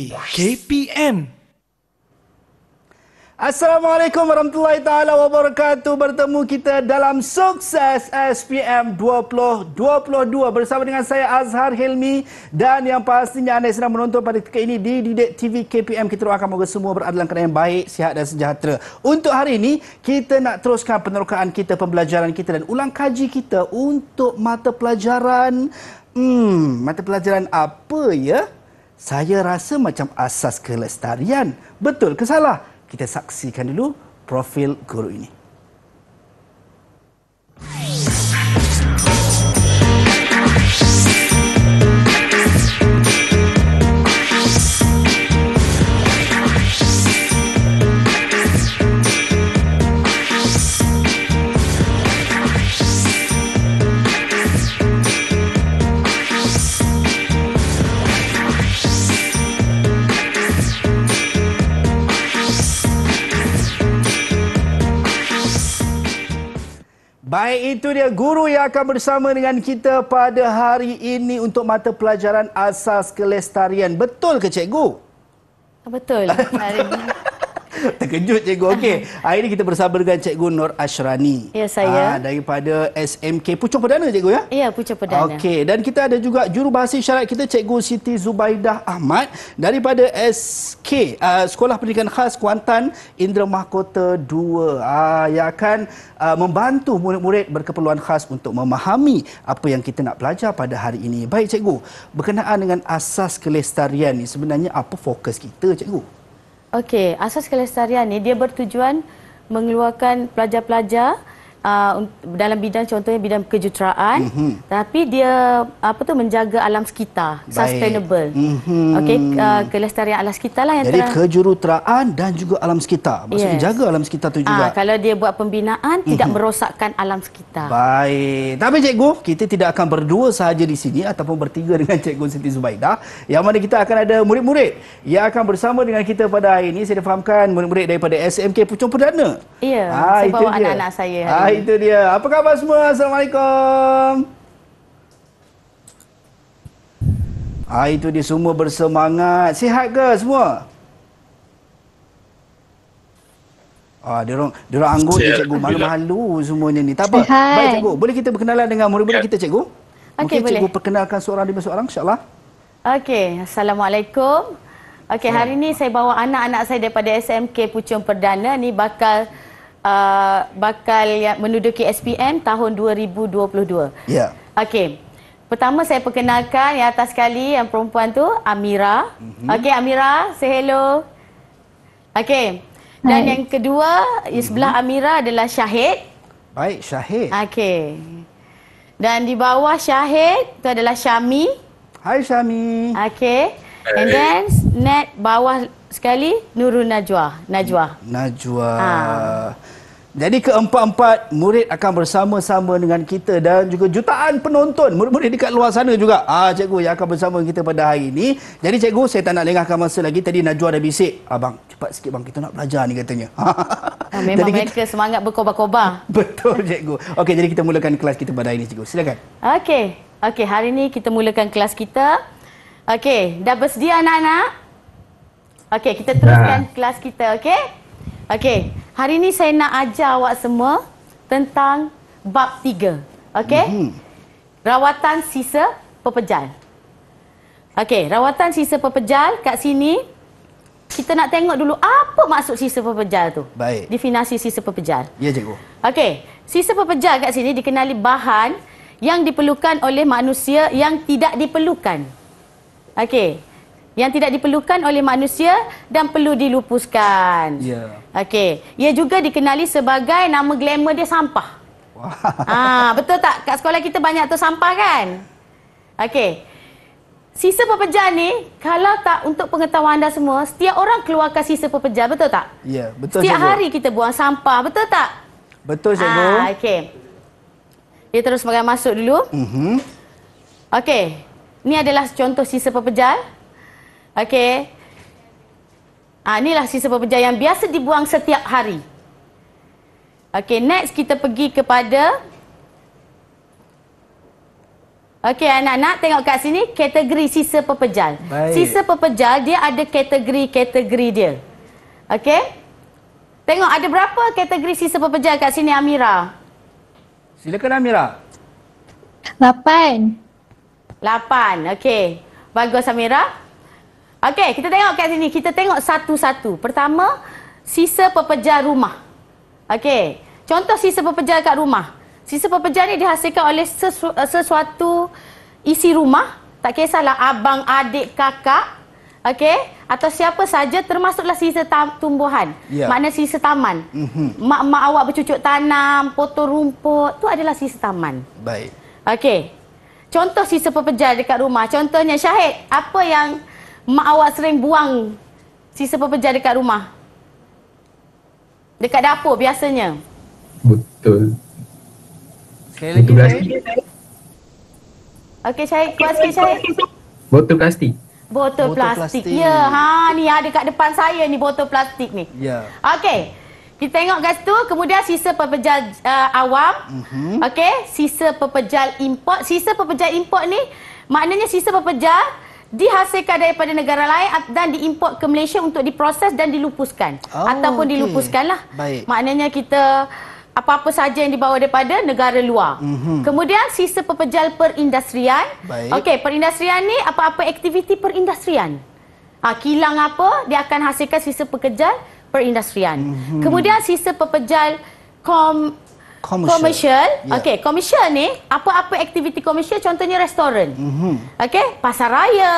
di KPM. Assalamualaikum warahmatullahi taala wabarakatuh. Bertemu kita dalam sukses SPM 2022 bersama dengan saya Azhar Hilmi dan yang pastinya anda sedang menonton pada ketika ini di Didik TV KPM. Kita doakan moga semua berada dalam keadaan yang baik, sihat dan sejahtera. Untuk hari ini, kita nak teruskan penerokaan kita, pembelajaran kita dan ulang kaji kita untuk mata pelajaran Hmm, mata pelajaran apa ya? saya rasa macam asas kelestarian. Betul ke salah? Kita saksikan dulu profil guru ini. Hey. Baik itu dia guru yang akan bersama dengan kita pada hari ini untuk mata pelajaran asas kelestarian. Betul ke cikgu? Betul. Hari Terkejut cikgu. Okey, hari ini kita bersama dengan cikgu Nur Ashrani. Ya, saya. Aa, ah, daripada SMK Pucung Perdana cikgu ya? Ya, Pucung Perdana. Okey, dan kita ada juga jurubahasa isyarat kita cikgu Siti Zubaidah Ahmad daripada SK aa, ah, Sekolah Pendidikan Khas Kuantan Indra Mahkota 2 aa, ah, yang akan aa, membantu murid-murid berkeperluan khas untuk memahami apa yang kita nak belajar pada hari ini. Baik cikgu, berkenaan dengan asas kelestarian ni sebenarnya apa fokus kita cikgu? Okey, asas kelestarian ni dia bertujuan mengeluarkan pelajar-pelajar uh, dalam bidang contohnya bidang kejuruteraan mm -hmm. tapi dia apa tu menjaga alam sekitar Baik. sustainable mm -hmm. okey uh, kelestarian alam sekitar lah yang jadi telah... kejuruteraan dan juga alam sekitar maksudnya yes. jaga alam sekitar tu ah, juga uh, kalau dia buat pembinaan mm -hmm. tidak mhm. merosakkan alam sekitar baik tapi cikgu kita tidak akan berdua sahaja di sini ataupun bertiga dengan cikgu Siti Zubaidah yang mana kita akan ada murid-murid yang akan bersama dengan kita pada hari ini saya fahamkan murid-murid daripada SMK Pucung Perdana ya yeah. ha, sebab anak-anak saya ha, Baik itu dia. Apa khabar semua? Assalamualaikum. Ah itu dia semua bersemangat. Sihat ke semua? Ah dia orang dia orang anggur dia cikgu malu-malu semuanya ni. Tak apa. Sihat. Baik cikgu, boleh kita berkenalan dengan murid-murid ya. kita cikgu? Okey okay, boleh. Cikgu perkenalkan seorang demi seorang insya-Allah. Okey, assalamualaikum. Okey, ya. hari ni saya bawa anak-anak saya daripada SMK Pucung Perdana ni bakal uh, bakal ya, menduduki SPM tahun 2022. Ya. Okey. Pertama saya perkenalkan yang atas sekali yang perempuan tu Amira. Mm-hmm. Okey Amira, say hello. Okey. Dan Hai. yang kedua, mm-hmm. sebelah Amira adalah Syahid. Baik, Syahid. Okey. Dan di bawah Syahid tu adalah Syami. Hai Syami. Okey. And then net bawah sekali Nurul Najwa. Najwa. Najwa. Ha. Jadi keempat-empat murid akan bersama-sama dengan kita dan juga jutaan penonton murid-murid dekat luar sana juga. Ah ha, cikgu yang akan bersama dengan kita pada hari ini. Jadi cikgu saya tak nak lengahkan masa lagi. Tadi Najwa dah bisik, "Abang, cepat sikit bang kita nak belajar ni," katanya. Ha, memang jadi mereka kita... semangat berkobar-kobar. Betul cikgu. Okey, jadi kita mulakan kelas kita pada hari ini cikgu. Silakan. Okey. Okey, hari ini kita mulakan kelas kita. Okey, dah bersedia anak-anak? Okey, kita teruskan nah. kelas kita, okey? Okey, hari ini saya nak ajar awak semua tentang bab tiga. Okey? Mm-hmm. Rawatan sisa pepejal. Okey, rawatan sisa pepejal kat sini kita nak tengok dulu apa maksud sisa pepejal tu. Baik. Definasi sisa pepejal. Ya, cikgu. Okey, sisa pepejal kat sini dikenali bahan yang diperlukan oleh manusia yang tidak diperlukan. Okey, yang tidak diperlukan oleh manusia dan perlu dilupuskan. Ya. Yeah. Okey. Ia juga dikenali sebagai nama glamour dia sampah. Wah. Ah, betul tak? Kat sekolah kita banyak tu sampah kan? Okey. Sisa pepejal ni, kalau tak untuk pengetahuan anda semua, setiap orang keluarkan sisa pepejal, betul tak? Ya, yeah, betul Setiap cikgu. hari kita buang sampah, betul tak? Betul, Cikgu. Ah, Okey. Dia terus makan masuk dulu. Mm Okey. Ini adalah contoh sisa pepejal. Okey. Ha, inilah sisa pepejal yang biasa dibuang setiap hari. Okey, next kita pergi kepada Okey anak-anak tengok kat sini kategori sisa pepejal. Baik. Sisa pepejal dia ada kategori-kategori dia. Okey. Tengok ada berapa kategori sisa pepejal kat sini Amira? Silakan Amira. Lapan. Lapan. Okey. Bagus Amira. Okey, kita tengok kat sini. Kita tengok satu-satu. Pertama, sisa pepejal rumah. Okey. Contoh sisa pepejal kat rumah. Sisa pepejal ni dihasilkan oleh sesu eh, sesuatu isi rumah. Tak kisahlah abang, adik, kakak. Okey. Atau siapa saja termasuklah sisa tumbuhan. Yeah. Makna sisa taman. Mhm. Mak-mak mm -hmm. awak bercucuk tanam, potong rumput. tu adalah sisa taman. Baik. Okey. Contoh sisa pepejal dekat rumah. Contohnya Syahid, apa yang mak awak sering buang sisa pepejal dekat rumah. Dekat dapur biasanya. Betul. Sekali lagi saya. Okey saya kuat sikit saya. Botol plastik. Botol, botol plastik. plastik. Ya, ha ni ada dekat depan saya ni botol plastik ni. Ya. Okey. Kita tengok guys tu kemudian sisa pepejal uh, awam. Mhm. Okey, sisa pepejal import. Sisa pepejal import ni maknanya sisa pepejal dihasilkan daripada negara lain dan diimport ke Malaysia untuk diproses dan dilupuskan oh, ataupun okay. dilupuskanlah. Baik. Maknanya kita apa-apa saja yang dibawa daripada negara luar. Mm -hmm. Kemudian sisa pepejal perindustrian. Okey, perindustrian ni apa-apa aktiviti perindustrian. Ha, kilang apa dia akan hasilkan sisa pekerja perindustrian. Mm -hmm. Kemudian sisa pepejal Komersial, commercial. Yeah. Okey, commercial ni apa-apa aktiviti komersial, contohnya restoran. Mhm. Mm Okey, pasar raya,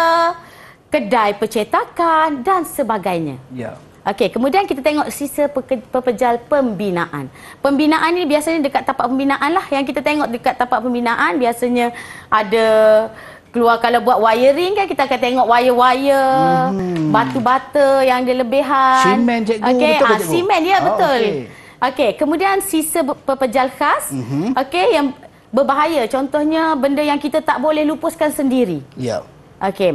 kedai percetakan dan sebagainya. Ya. Yeah. Okey, kemudian kita tengok sisa pepejal pembinaan. Pembinaan ni biasanya dekat tapak pembinaan lah. Yang kita tengok dekat tapak pembinaan biasanya ada keluar kalau buat wiring kan kita akan tengok wire-wire, mm -hmm. batu-bata yang dia lebihan. Simen cikgu okay. Ah, ya, ah, betul Okey, ah, simen ya betul. okay. Okey, kemudian sisa pepejal khas. Mm -hmm. Okey, yang berbahaya. Contohnya benda yang kita tak boleh lupuskan sendiri. Ya. Yeah. Okey.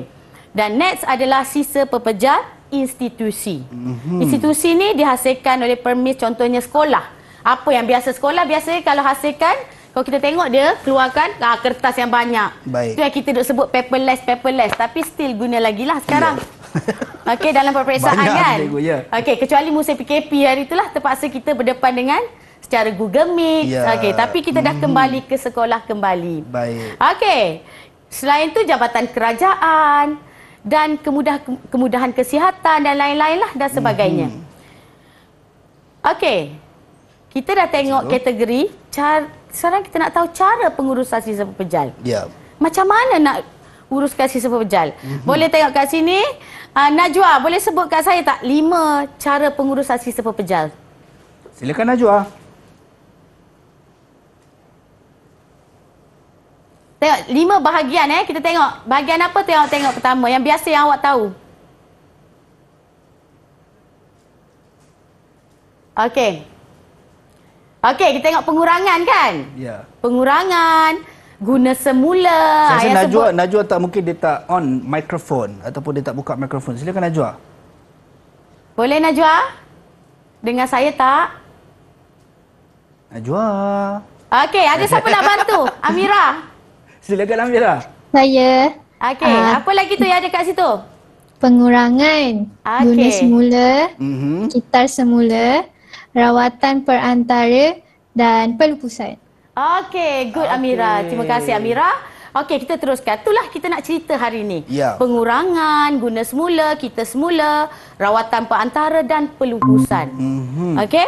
Dan next adalah sisa pepejal institusi. Mm -hmm. Institusi ni dihasilkan oleh permis contohnya sekolah. Apa yang biasa sekolah biasa kalau hasilkan kalau kita tengok dia keluarkan ah, kertas yang banyak. Baik. Itu yang kita duk sebut paperless paperless tapi still guna lagi lah sekarang. Yeah. Okey dalam peperiksaan Banyak kan? ya. Okey kecuali musim PKP hari itulah terpaksa kita berdepan dengan secara Google Meet. Ya. Okey tapi kita dah hmm. kembali ke sekolah kembali. Baik. Okey. Selain itu jabatan kerajaan dan kemudah, kemudahan kesihatan dan lain-lain lah dan sebagainya. Hmm. hmm. Okey. Kita dah tengok Cikgu. kategori. Car, sekarang kita nak tahu cara pengurusan sisa pejal. Ya. Macam mana nak uruskan sisa pepejal? Hmm. Boleh tengok kat sini. Uh, Najwa, boleh sebut kat saya tak lima cara pengurusan sistem pepejal? Silakan Najwa. Tengok, lima bahagian eh. Kita tengok. Bahagian apa tengok tengok pertama? Yang biasa yang awak tahu. Okey. Okey, kita tengok pengurangan kan? Ya. Yeah. Pengurangan. Pengurangan guna semula. Saya rasa Najwa, sebut... Najwa tak mungkin dia tak on microphone ataupun dia tak buka microphone. Silakan Najwa. Boleh Najwa? Dengar saya tak? Najwa. Okey, ada siapa nak bantu? Amira. Silakan Amira. Saya. Okey, uh, apa lagi tu yang ada kat situ? Pengurangan. Okay. Guna semula. Mm-hmm. Kitar semula. Rawatan perantara dan pelupusan. Okey, good okay. Amira. Terima kasih Amira. Okey, kita teruskan. Itulah kita nak cerita hari ini. Ya. Pengurangan, guna semula, kita semula, rawatan perantara dan pelubusan. Mm-hmm. Okey?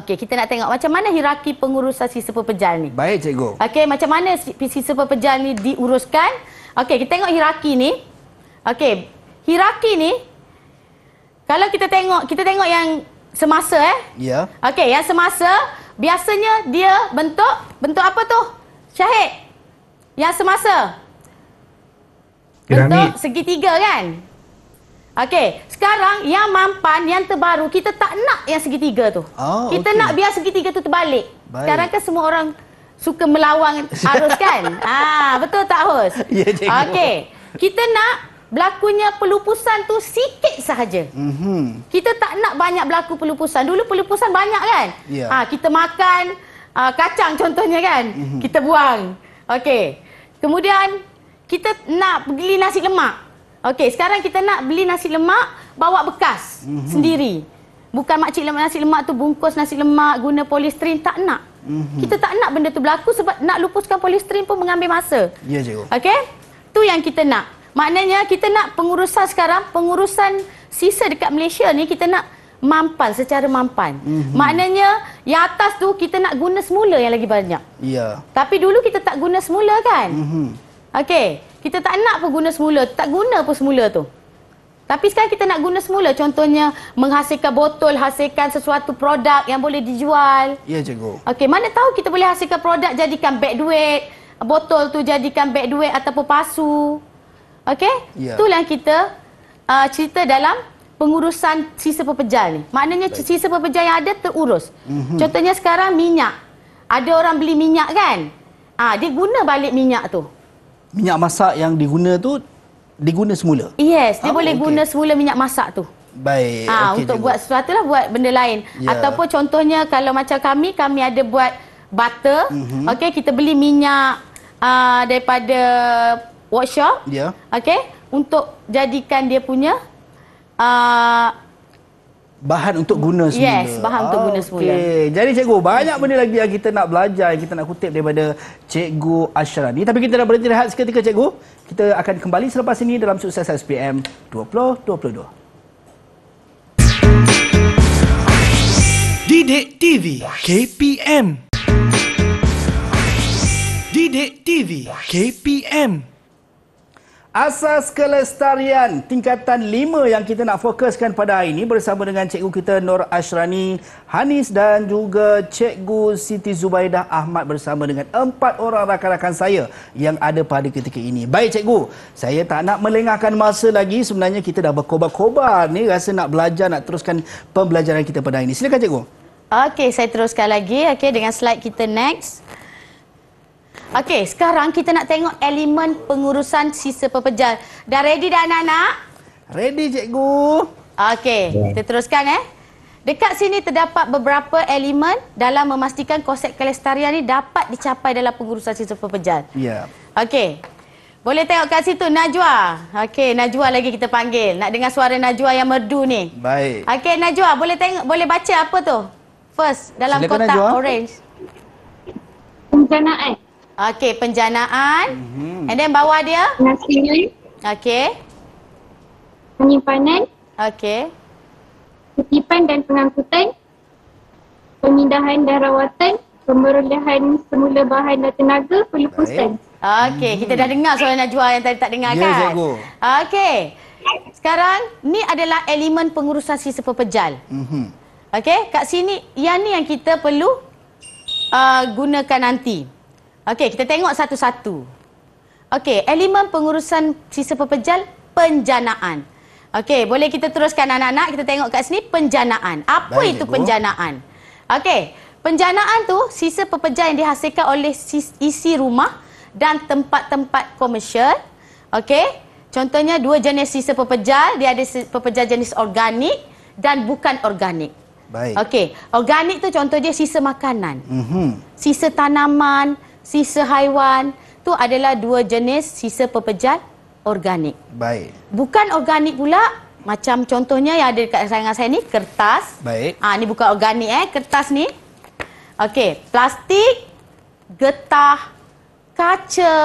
Okey, kita nak tengok macam mana hierarki pengurusan sisa pepejal ni. Baik, cikgu. Okey, macam mana sisa pepejal ni diuruskan? Okey, kita tengok hierarki ni. Okey, hierarki ni kalau kita tengok, kita tengok yang semasa eh. Ya. Okey, yang semasa Biasanya dia bentuk bentuk apa tu? Syahid. Yang semasa. Piramid. Bentuk segitiga kan? Okey, sekarang yang mampan yang terbaru kita tak nak yang segitiga tu. Oh, kita okay. nak biar segitiga tu terbalik. Baik. Sekarang kan semua orang suka melawan arus kan? ah, betul tak host? Ya, Okey. Kita nak berlakunya pelupusan tu sikit sahaja. Mm-hmm. Kita tak nak banyak berlaku pelupusan. Dulu pelupusan banyak kan? Yeah. Ya. Ha, kita makan uh, kacang contohnya kan? Mm-hmm. Kita buang. Okey. Kemudian kita nak beli nasi lemak. Okey, sekarang kita nak beli nasi lemak, bawa bekas mm-hmm. sendiri. Bukan makcik lemak nasi lemak tu bungkus nasi lemak guna polistrin tak nak. Mm-hmm. Kita tak nak benda tu berlaku sebab nak lupuskan polistrin pun mengambil masa. Ya, yeah, cikgu. Okey? Tu yang kita nak. Maknanya kita nak pengurusan sekarang, pengurusan sisa dekat Malaysia ni kita nak mampan secara mampan. Mm-hmm. Maknanya yang atas tu kita nak guna semula yang lagi banyak. Ya. Yeah. Tapi dulu kita tak guna semula kan? Mhm. Okey, kita tak nak pun guna semula, tak guna pun semula tu. Tapi sekarang kita nak guna semula contohnya menghasilkan botol, hasilkan sesuatu produk yang boleh dijual. Ya, yeah, cikgu. Okey, mana tahu kita boleh hasilkan produk jadikan beg duit, botol tu jadikan beg duit ataupun pasu. Okey? Yeah. Itulah kita uh, cerita dalam pengurusan sisa pepejal ni. Maknanya Baik. sisa pepejal yang ada terurus. Mm-hmm. Contohnya sekarang minyak. Ada orang beli minyak kan? Ah ha, dia guna balik minyak tu. Minyak masak yang diguna tu diguna semula. Yes, dia ah, boleh okay. guna semula minyak masak tu. Baik. Ah ha, okay untuk buat sesuatu lah buat benda lain yeah. ataupun contohnya kalau macam kami kami ada buat butter. Mm-hmm. Okey, kita beli minyak uh, daripada workshop. Ya. Yeah. Okey, untuk jadikan dia punya uh, bahan untuk guna semula. Yes, bahan untuk guna semula. Okay, jadi cikgu banyak benda lagi yang kita nak belajar, yang kita nak kutip daripada cikgu Ashara Tapi kita dah berhenti rehat seketika cikgu. Kita akan kembali selepas ini dalam sukses SPM 2022. Didik TV KPM Didik TV KPM Asas kelestarian tingkatan 5 yang kita nak fokuskan pada hari ini bersama dengan cikgu kita Nur Ashrani Hanis dan juga cikgu Siti Zubaidah Ahmad bersama dengan empat orang rakan-rakan saya yang ada pada ketika ini. Baik cikgu, saya tak nak melengahkan masa lagi sebenarnya kita dah berkobar-kobar ni rasa nak belajar nak teruskan pembelajaran kita pada hari ini. Silakan cikgu. Okey, saya teruskan lagi okey dengan slide kita next. Okey, sekarang kita nak tengok elemen pengurusan sisa pepejal. Dah ready dah anak-anak? Ready, cikgu. Okey, kita teruskan eh. Dekat sini terdapat beberapa elemen dalam memastikan konsep kelestarian ni dapat dicapai dalam pengurusan sisa pepejal. Ya. Yeah. Okey. Boleh tengok kat situ Najwa. Okey, Najwa lagi kita panggil. Nak dengar suara Najwa yang merdu ni. Baik. Okey, Najwa, boleh tengok boleh baca apa tu? First dalam Silakan kotak Najwa. orange. Pencanaan. Eh. Okey, penjanaan. Mm-hmm. And then bawah dia? Nasi. Okey. Penyimpanan. Okey. Kutipan dan pengangkutan. Pemindahan dan rawatan. Pemerolehan semula bahan dan tenaga. Pelupusan. Okey, mm-hmm. kita dah dengar soalan Najwa yang tadi tak dengar kan? Ya, Okey. Sekarang, ni adalah elemen pengurusan si sepepejal. Mm-hmm. Okey, kat sini, yang ni yang kita perlu uh, gunakan Nanti. Okey, kita tengok satu-satu. Okey, elemen pengurusan sisa pepejal, penjanaan. Okey, boleh kita teruskan anak-anak. Kita tengok kat sini penjanaan. Apa Baik, itu cikgu. penjanaan? Okey, penjanaan tu sisa pepejal yang dihasilkan oleh isi rumah dan tempat-tempat komersial. Okey, contohnya dua jenis sisa pepejal. Dia ada pepejal jenis organik dan bukan organik. Baik. Okey, organik tu contohnya sisa makanan. Mm -hmm. Sisa tanaman, makanan sisa haiwan tu adalah dua jenis sisa pepejal organik. Baik. Bukan organik pula macam contohnya yang ada dekat saya dengan saya ni kertas. Baik. Ah ha, ni bukan organik eh kertas ni. Okey, plastik, getah, kaca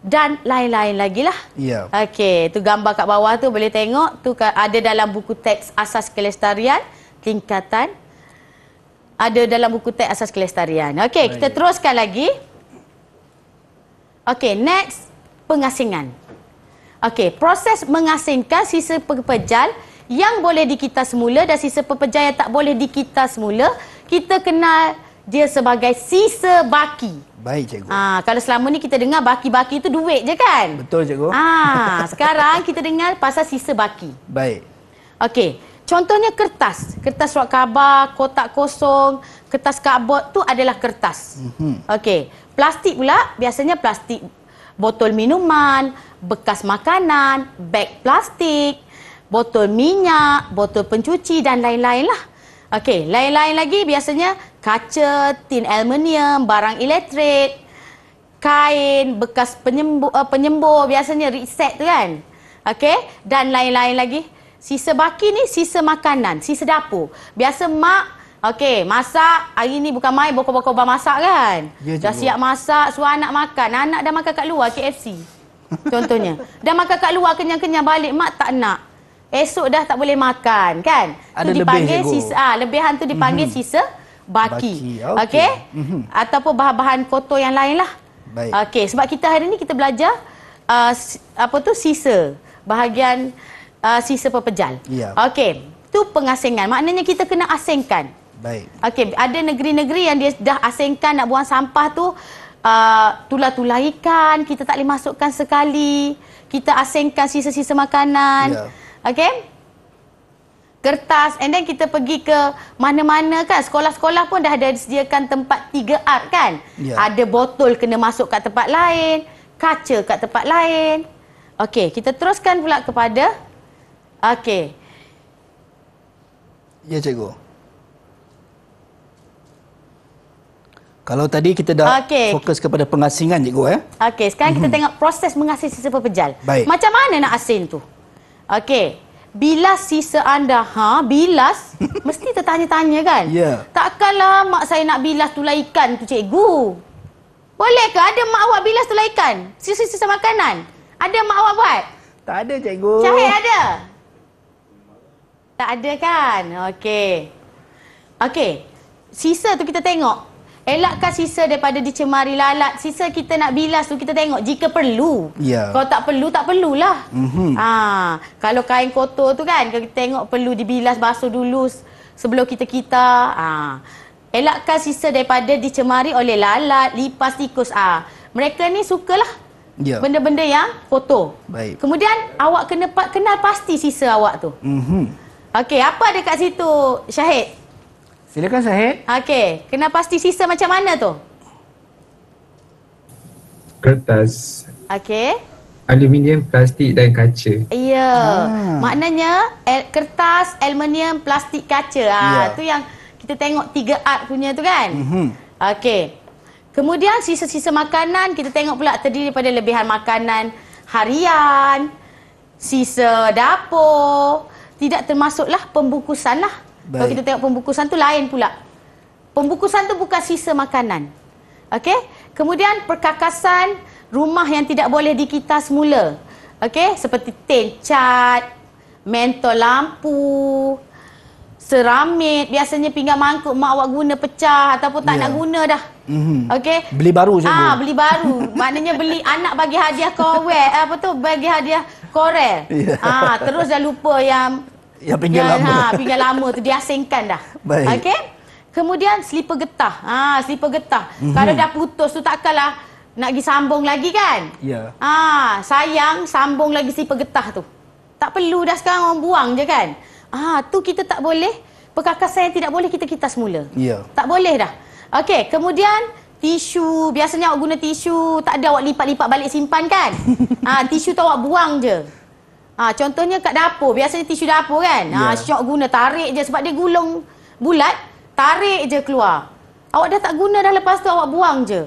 dan lain-lain lagi lah. Ya. Okey, tu gambar kat bawah tu boleh tengok tu ada dalam buku teks asas kelestarian tingkatan ada dalam buku teks asas kelestarian. Okey, kita teruskan lagi. Okey, next pengasingan. Okey, proses mengasingkan sisa pepejal yang boleh dikita semula dan sisa pepejal yang tak boleh dikita semula, kita kenal dia sebagai sisa baki. Baik, cikgu. Ha, kalau selama ni kita dengar baki-baki itu duit je kan? Betul, cikgu. Ha, sekarang kita dengar pasal sisa baki. Baik. Okey, contohnya kertas. Kertas surat khabar, kotak kosong, kertas kardboard tu adalah kertas. Mm-hmm. Okey. Plastik pula biasanya plastik botol minuman, bekas makanan, beg plastik, botol minyak, botol pencuci dan lain-lain lah. Okey, lain-lain lagi biasanya kaca, tin aluminium, barang elektrik, kain, bekas penyembuh eh, penyembur biasanya reset tu kan. Okey, dan lain-lain lagi. Sisa baki ni sisa makanan, sisa dapur. Biasa mak Okey, masak. Hari ni bukan main bokok bokor bawa masak kan? Ya, dah siap masak, suruh anak makan. Anak dah makan kat luar KFC. Contohnya. dah makan kat luar kenyang-kenyang balik, mak tak nak. Esok dah tak boleh makan, kan? Ada dipanggil lebih, sisa, ah, lebihan tu dipanggil mm -hmm. sisa baki. baki. Okey? Okay? Mhm. Ataupun bahan-bahan kotor yang lain lah. Baik. Okey, sebab kita hari ni kita belajar uh, apa tu sisa. Bahagian uh, sisa pepejal. Ya. Okey. Itu pengasingan. Maknanya kita kena asingkan. Baik. Okey, ada negeri-negeri yang dia dah asingkan nak buang sampah tu tula-tula uh, ikan, kita tak boleh masukkan sekali. Kita asingkan sisa-sisa makanan. Yeah. Okey? Kertas and then kita pergi ke mana-mana kan sekolah-sekolah pun dah ada disediakan tempat 3R kan. Yeah. Ada botol kena masuk kat tempat lain, kaca kat tempat lain. Okey, kita teruskan pula kepada Okey. Ya, cikgu. Kalau tadi kita dah okay. fokus kepada pengasingan cikgu eh. Okey, sekarang kita mhm. tengok proses mengasing sisa pepejal. Baik. Macam mana nak asing tu? Okey. Bilas sisa anda ha, bilas mesti tertanya-tanya kan? Ya. Yeah. Takkanlah mak saya nak bilas tulang ikan tu cikgu. Boleh ke ada mak awak bilas tulang ikan? Sisa-sisa makanan. Ada mak awak buat? Tak ada cikgu. Cahaya ada. Tak ada kan? Okey. Okey. Sisa tu kita tengok Elakkan sisa daripada dicemari lalat. Sisa kita nak bilas tu kita tengok jika perlu. Yeah. Kalau tak perlu, tak perlulah. Mm-hmm. Ha, kalau kain kotor tu kan, kita tengok perlu dibilas basuh dulu sebelum kita kita. Ha. Elakkan sisa daripada dicemari oleh lalat, lipas, tikus. Ah, ha. Mereka ni sukalah yeah. benda-benda yang kotor. Baik. Kemudian awak kena kenal pasti sisa awak tu. mm Okey, apa ada kat situ Syahid? Silakan Syahid. Okey, kena pasti sisa macam mana tu? Kertas. Okey. Aluminium, plastik dan kaca. Ya. Yeah. Ah. Maknanya el- kertas, aluminium, plastik, kaca. Ha, yeah. Ya. tu yang kita tengok tiga art punya tu kan? Mhm. Okey. Kemudian sisa-sisa makanan kita tengok pula terdiri daripada lebihan makanan harian, sisa dapur, tidak termasuklah pembungkusan lah. Baik. Kalau kita tengok pembukusan tu lain pula. Pembukusan tu bukan sisa makanan. Okey? Kemudian perkakasan rumah yang tidak boleh dikita semula. Okey? Seperti tin cat, mentol lampu, seramik, biasanya pinggan mangkuk mak awak guna pecah ataupun tak yeah. nak guna dah. mm Okey. Beli baru saja. Ah, beli baru. Maknanya beli anak bagi hadiah kau eh, apa tu? Bagi hadiah Korel. Yeah. Ah, terus dah lupa yang Ya pinggir lama. Ha, pinggir lama tu dia asingkan dah. Baik. Okey. Kemudian selipar getah. Ha, selipar getah. Mm -hmm. Kalau dah putus tu takkanlah nak pergi sambung lagi kan? Ya. Yeah. Ha, sayang sambung lagi selipar getah tu. Tak perlu dah sekarang orang buang je kan? Ah, ha, tu kita tak boleh. Perkakasan yang tidak boleh kita kita semula. Ya. Yeah. Tak boleh dah. Okey, kemudian tisu. Biasanya awak guna tisu, tak ada awak lipat-lipat balik simpan kan? Ah, ha, tisu tu awak buang je. Ha, contohnya kat dapur, biasanya tisu dapur kan? Ha, yeah. Syok guna, tarik je sebab dia gulung bulat, tarik je keluar. Awak dah tak guna dah lepas tu awak buang je.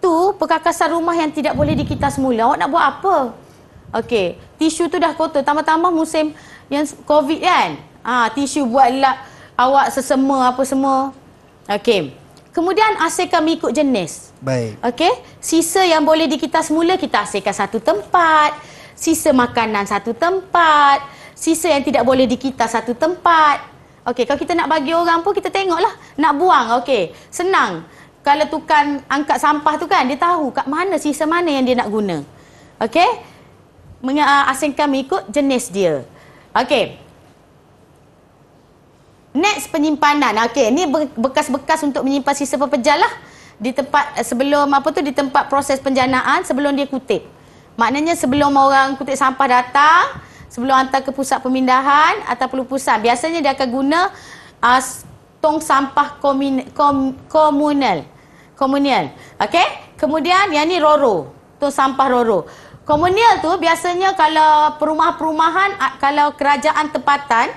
Tu perkakasan rumah yang tidak boleh dikitar semula. Awak nak buat apa? Okey, tisu tu dah kotor. Tambah-tambah musim yang COVID kan? Ha, tisu buat lap awak sesema apa semua. Okey. Kemudian asingkan mengikut jenis. Baik. Okey, sisa yang boleh dikitar semula kita asingkan satu tempat. Okey sisa makanan satu tempat, sisa yang tidak boleh dikitar satu tempat. Okey, kalau kita nak bagi orang pun kita tengoklah nak buang. Okey, senang. Kalau tukang angkat sampah tu kan, dia tahu kat mana sisa mana yang dia nak guna. Okey? Meng- ah, asingkan mengikut jenis dia. Okey. Next penyimpanan. Okey, ni bekas-bekas untuk menyimpan sisa pepejal lah. Di tempat eh, sebelum apa tu, di tempat proses penjanaan sebelum dia kutip. Maknanya sebelum orang kutip sampah datang, sebelum hantar ke pusat pemindahan atau pusat, biasanya dia akan guna uh, tong sampah komun, kom, komunal. Komunial. Okey? Kemudian yang ni roro. Tong sampah roro. komunal tu biasanya kalau perumah-perumahan, ah, kalau kerajaan tempatan,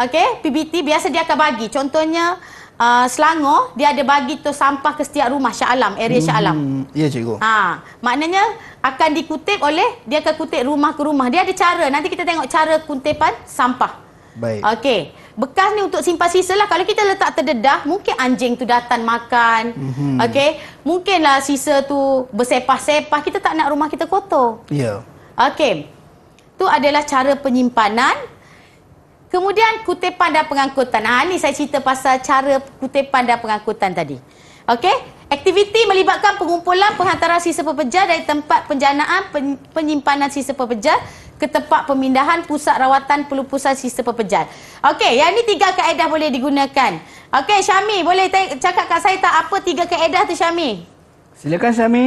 okey, PBT biasa dia akan bagi. Contohnya, uh, Selangor dia ada bagi tu sampah ke setiap rumah Shah Alam, area hmm, Shah Alam. Hmm, ya cikgu. Ha, maknanya akan dikutip oleh dia akan kutip rumah ke rumah. Dia ada cara. Nanti kita tengok cara kuntipan sampah. Baik. Okey. Bekas ni untuk simpan sisa lah. Kalau kita letak terdedah, mungkin anjing tu datang makan. Mm-hmm. Okey. Mungkinlah sisa tu bersepah-sepah. Kita tak nak rumah kita kotor. Ya. Yeah. Okey. Tu adalah cara penyimpanan Kemudian kutipan dan pengangkutan. Ha, ah, ini saya cerita pasal cara kutipan dan pengangkutan tadi. Okey. Aktiviti melibatkan pengumpulan penghantaran sisa pepejal dari tempat penjanaan penyimpanan sisa pepejal ke tempat pemindahan pusat rawatan pelupusan sisa pepejal. Okey, yang ni tiga kaedah boleh digunakan. Okey, Syami, boleh cakap kat saya tak apa tiga kaedah tu Syami? Silakan Syami.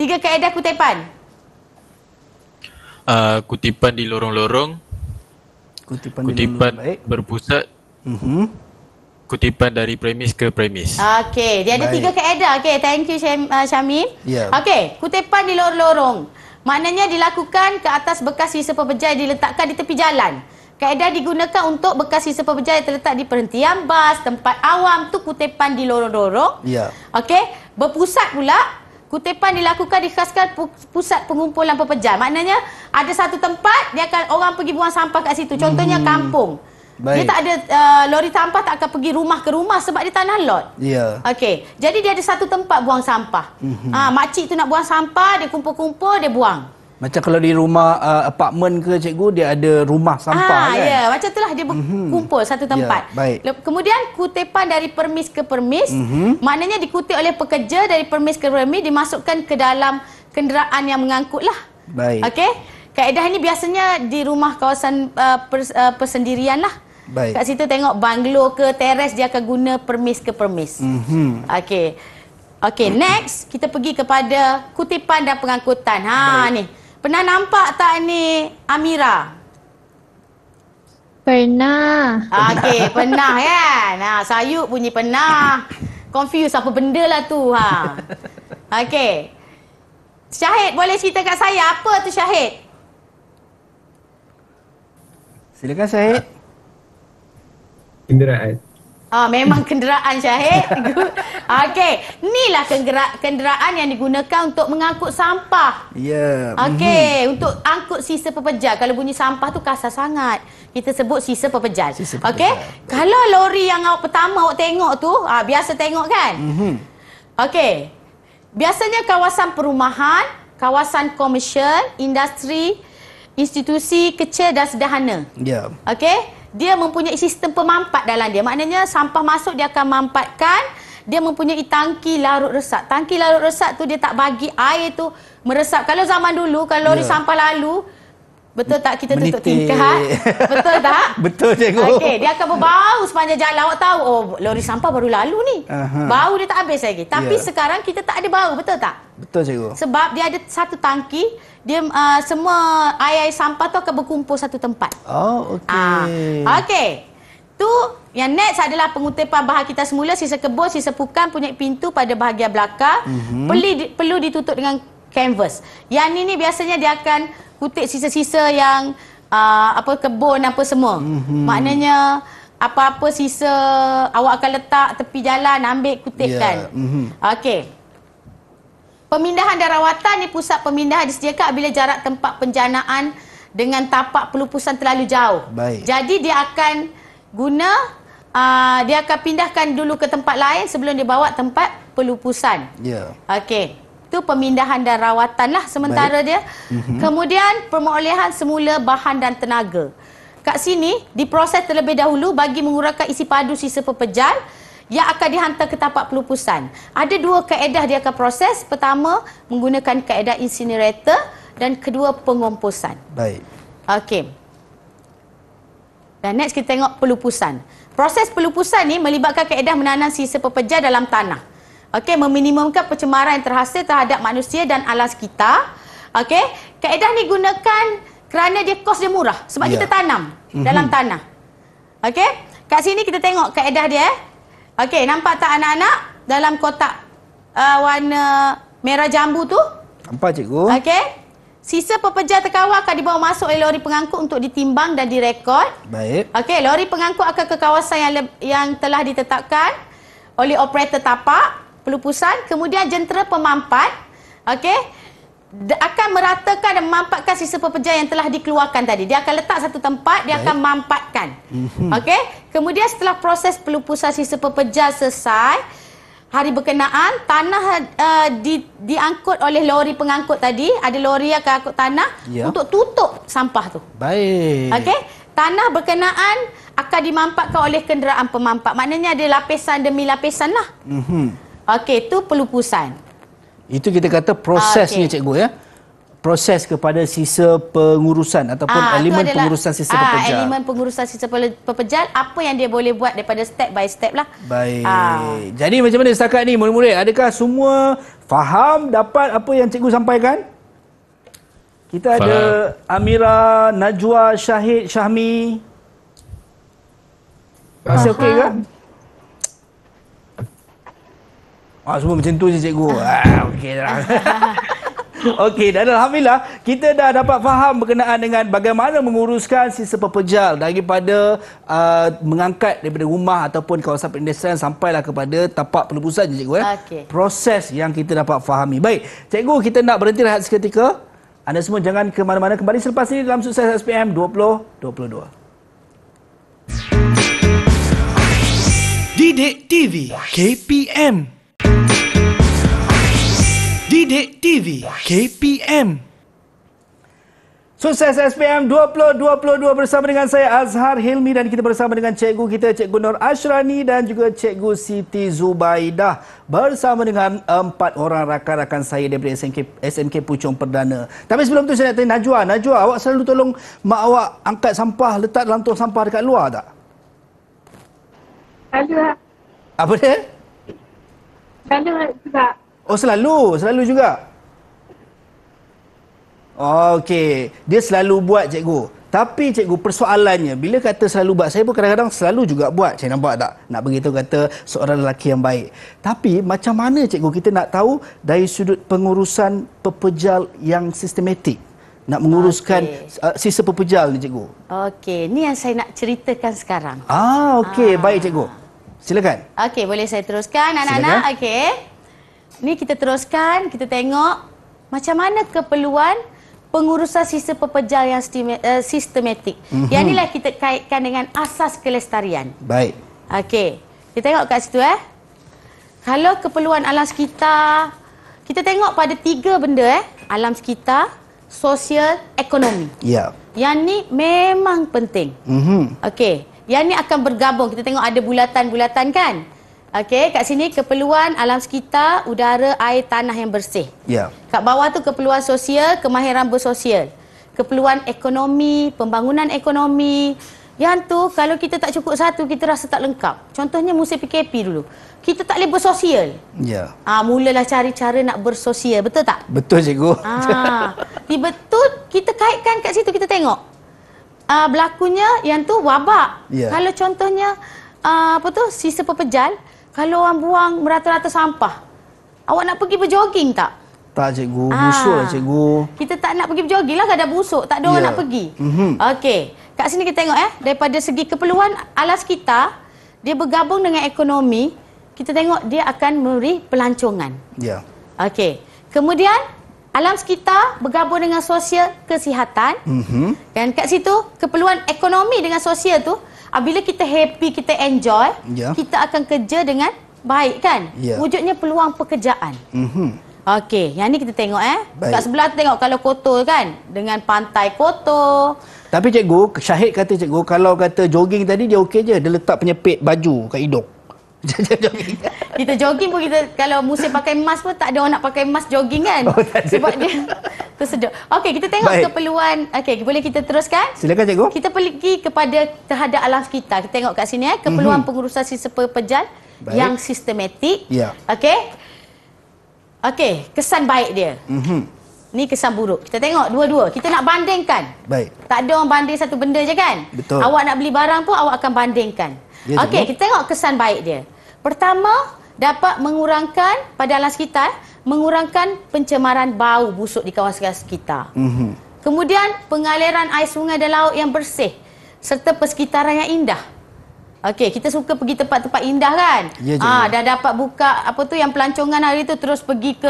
Tiga kaedah kutipan. Uh, kutipan di lorong-lorong, Kutipan, kutipan baik. berpusat mm-hmm. Kutipan dari premis ke premis Okey, dia ada baik. tiga kaedah okay, Thank you Syam, uh, Syamim yeah. Okey, kutipan di lorong-lorong Maknanya dilakukan ke atas bekas sisa pebejai Diletakkan di tepi jalan Kaedah digunakan untuk bekas sisa pebejai Terletak di perhentian bas, tempat awam tu kutipan di lorong-lorong yeah. Okey, berpusat pula Kutipan dilakukan di khaskan pusat pengumpulan pepejal. Maknanya ada satu tempat dia akan orang pergi buang sampah kat situ. Contohnya hmm. kampung. Baik. Dia tak ada uh, lori sampah tak akan pergi rumah ke rumah sebab dia tanah lot. Ya. Yeah. Okey. Jadi dia ada satu tempat buang sampah. Mm -hmm. Ah ha, makcik tu nak buang sampah, dia kumpul-kumpul, dia buang. Macam kalau di rumah uh, apartmen ke cikgu dia ada rumah sampah ah, kan. Ah yeah. ya macam itulah dia berkumpul mhm. mm -hmm. satu ya, tempat. Yeah, baik. Kemudian kutipan dari permis ke permis mm -hmm. maknanya dikutip oleh pekerja dari permis ke permis dimasukkan ke dalam kenderaan yang mengangkutlah. Baik. Okey. Kaedah ini biasanya di rumah kawasan uh, pers uh, persendirian lah. Baik. Kat situ tengok banglo ke teres dia akan guna permis ke permis. Mm -hmm. Okey. Okey, next kita pergi kepada kutipan dan pengangkutan. Ha ni. Pernah nampak tak ni Amira? Pernah. Ah, okey, pernah ya. Kan? Nah, sayuk bunyi pernah. Confuse apa benda lah tu. Ha. Okey. Syahid, boleh cerita kat saya apa tu Syahid? Silakan Syahid. Kenderaan. Eh. Ha, memang kenderaan Syahid. Okey, inilah kenderaan yang digunakan untuk mengangkut sampah. Ya. Yeah. Okey, mm-hmm. untuk angkut sisa pepejal. Kalau bunyi sampah tu kasar sangat. Kita sebut sisa pepejal. Sisa pepejal. Okey. Kalau lori yang awak pertama awak tengok tu, ha, biasa tengok kan? Hmm. Okey. Biasanya kawasan perumahan, kawasan komersial, industri, institusi kecil dan sederhana. Ya. Yeah. Okey dia mempunyai sistem pemampat dalam dia. Maknanya sampah masuk dia akan mampatkan. Dia mempunyai tangki larut resap. Tangki larut resap tu dia tak bagi air tu meresap. Kalau zaman dulu kalau lori ya. sampah lalu, Betul tak kita menitik. tutup tingkat? Betul tak? Betul cikgu. Okey, dia akan berbau sepanjang jalan. Awak tahu, oh, lori sampah baru lalu ni. Aha. Bau dia tak habis lagi. Tapi yeah. sekarang kita tak ada bau, betul tak? Betul cikgu. Sebab dia ada satu tangki, dia uh, semua air-air sampah tu akan berkumpul satu tempat. Oh, okey. Uh, okey. Tu yang next adalah pengutipan bahan kita semula sisa kebun, sisa pukan punya pintu pada bahagian belakang. Mm-hmm. Perlu, perlu ditutup dengan canvas. Yang ini biasanya dia akan kutip sisa-sisa yang uh, apa kebun apa semua. Mm -hmm. Maknanya apa-apa sisa awak akan letak tepi jalan ambil kutipkan. Yeah. Mm -hmm. Okey. Pemindahan dan rawatan di pusat pemindahan disediakan bila jarak tempat penjanaan dengan tapak pelupusan terlalu jauh. Baik. Jadi dia akan guna Uh, dia akan pindahkan dulu ke tempat lain sebelum dibawa tempat pelupusan. Ya. Yeah. Okey itu pemindahan dan rawatan lah sementara Baik. dia. Mm-hmm. Kemudian pemulihan semula bahan dan tenaga. Kat sini diproses terlebih dahulu bagi mengurangkan isi padu sisa pepejal yang akan dihantar ke tapak pelupusan. Ada dua kaedah dia akan proses. Pertama, menggunakan kaedah incinerator dan kedua pengomposan. Baik. Okey. Dan next kita tengok pelupusan. Proses pelupusan ni melibatkan kaedah menanam sisa pepejal dalam tanah. Okey, meminimumkan pencemaran yang terhasil terhadap manusia dan alam sekitar. Okey, kaedah ni gunakan kerana dia kos dia murah sebab ya. kita tanam mm-hmm. dalam tanah. Okey, kat sini kita tengok kaedah dia. Eh. Okey, nampak tak anak-anak dalam kotak uh, warna merah jambu tu? Nampak cikgu. Okey. Sisa pepejal terkawal akan dibawa masuk oleh lori pengangkut untuk ditimbang dan direkod. Baik. Okey, lori pengangkut akan ke kawasan yang yang telah ditetapkan oleh operator tapak pelupusan, kemudian jentera pemampat, okey, akan meratakan dan memampatkan sisa pepejal yang telah dikeluarkan tadi. Dia akan letak satu tempat, dia akan memampatkan, mhm. Okey, kemudian setelah proses pelupusan sisa pepejal selesai, hari berkenaan, tanah uh, di, diangkut oleh lori pengangkut tadi, ada lori yang akan angkut tanah ya. untuk tutup sampah tu. Baik. Okey, tanah berkenaan akan dimampatkan oleh kenderaan pemampat. Maknanya ada lapisan demi lapisan lah. Mm -hmm. Okey, itu pelupusan. Itu kita kata prosesnya okay. cikgu ya. Proses kepada sisa pengurusan ataupun aa, ah, elemen adalah, pengurusan sisa aa, ah, pepejal. Elemen pengurusan sisa pepejal, apa yang dia boleh buat daripada step by step lah. Baik. Aa. Ah. Jadi macam mana setakat ni murid-murid? Adakah semua faham, dapat apa yang cikgu sampaikan? Kita faham. ada Amira, Najwa, Syahid, Syahmi. Faham. Masih okey ke? Ah, semua macam tu je cikgu. Ah, okey dah. Okey, dan Alhamdulillah, kita dah dapat faham berkenaan dengan bagaimana menguruskan sistem pepejal daripada uh, mengangkat daripada rumah ataupun kawasan pendesan sampailah kepada tapak penebusan je, cikgu. Eh? Okay. Proses yang kita dapat fahami. Baik, cikgu, kita nak berhenti rehat seketika. Anda semua jangan ke mana-mana kembali selepas ini dalam sukses SPM 2022. Didik TV KPM Didik TV KPM Sukses SPM 2022 bersama dengan saya Azhar Hilmi dan kita bersama dengan cikgu kita Cikgu Nur Ashrani dan juga Cikgu Siti Zubaidah bersama dengan empat orang rakan-rakan saya daripada SMK, SMK Pucung Perdana. Tapi sebelum tu saya nak tanya Najwa, Najwa awak selalu tolong mak awak angkat sampah, letak dalam tong sampah dekat luar tak? Selalu Apa dia? Selalu juga. Oh selalu, selalu juga. Okey, dia selalu buat cikgu. Tapi cikgu persoalannya bila kata selalu buat, saya pun kadang-kadang selalu juga buat. Saya nampak tak? Nak begitu kata seorang lelaki yang baik. Tapi macam mana cikgu kita nak tahu dari sudut pengurusan pepejal yang sistematik? Nak menguruskan okay. uh, sisa pepejal ni cikgu. Okey, ni yang saya nak ceritakan sekarang. Ah, okey, ah. baik cikgu. Ah. Silakan. Okey, boleh saya teruskan anak-anak? Okey. Ni kita teruskan, kita tengok macam mana keperluan pengurusan sisa pepejal yang eh, sistematik. Mm-hmm. Yang inilah kita kaitkan dengan asas kelestarian. Baik. Okey. Kita tengok kat situ eh. Kalau keperluan alam sekitar, kita tengok pada tiga benda eh. Alam sekitar, sosial, ekonomi. Ya. Yeah. Yang ni memang penting. Mm-hmm. Okey. Yang ni akan bergabung. Kita tengok ada bulatan-bulatan kan? Okey, kat sini keperluan alam sekitar, udara, air, tanah yang bersih. Ya. Yeah. Kat bawah tu keperluan sosial, kemahiran bersosial. Keperluan ekonomi, pembangunan ekonomi. Yang tu kalau kita tak cukup satu, kita rasa tak lengkap. Contohnya musim PKP dulu. Kita tak boleh bersosial. Ya. Yeah. Ha, mulalah cari cara nak bersosial, betul tak? Betul cikgu. Ha, betul kita kaitkan kat situ, kita tengok. Ah uh, berlakunya yang tu wabak. Yeah. Kalau contohnya uh, apa tu sisa pepejal, kalau orang buang merata-rata sampah, awak nak pergi berjoging tak? Tak cikgu, ah. busuk lah cikgu. Kita tak nak pergi berjoging lah, kadang busuk, tak ada yeah. orang ya. nak pergi. Mm-hmm. Okey, kat sini kita tengok eh, daripada segi keperluan alas kita, dia bergabung dengan ekonomi, kita tengok dia akan memberi pelancongan. Ya. Yeah. Okey, kemudian alam sekitar bergabung dengan sosial kesihatan. Mm-hmm. Dan kat situ, keperluan ekonomi dengan sosial tu, Ah, bila kita happy, kita enjoy, yeah. kita akan kerja dengan baik kan? Yeah. Wujudnya peluang pekerjaan. Mm-hmm. Okey, yang ni kita tengok eh. Baik. Kat sebelah tengok kalau kotor kan? Dengan pantai kotor. Tapi cikgu, Syahid kata cikgu, kalau kata jogging tadi dia okey je. Dia letak penyepit baju kat hidung. kita jogging pun kita kalau musim pakai mask pun tak ada orang nak pakai mask jogging kan oh, tak ada. sebab dia tersedut. Okey kita tengok Baik. keperluan. Okey boleh kita teruskan? Silakan cikgu. Kita pergi kepada terhadap alam sekitar. Kita tengok kat sini eh keperluan mm-hmm. pengurusan sisa pejal Baik. yang sistematik. Ya. Okey. Okey, kesan baik dia. Mm-hmm. Ni kesan buruk. Kita tengok dua-dua. Kita nak bandingkan. Baik. Tak ada orang banding satu benda je kan? Betul. Awak nak beli barang pun awak akan bandingkan. Ya, Okey, kita tengok kesan baik dia. Pertama, dapat mengurangkan pada alam sekitar, mengurangkan pencemaran bau busuk di kawasan sekitar. Mm-hmm. Kemudian, pengaliran air sungai dan laut yang bersih serta persekitaran yang indah. Okey, kita suka pergi tempat-tempat indah kan? Ya, ah, dah dapat buka apa tu yang pelancongan hari tu terus pergi ke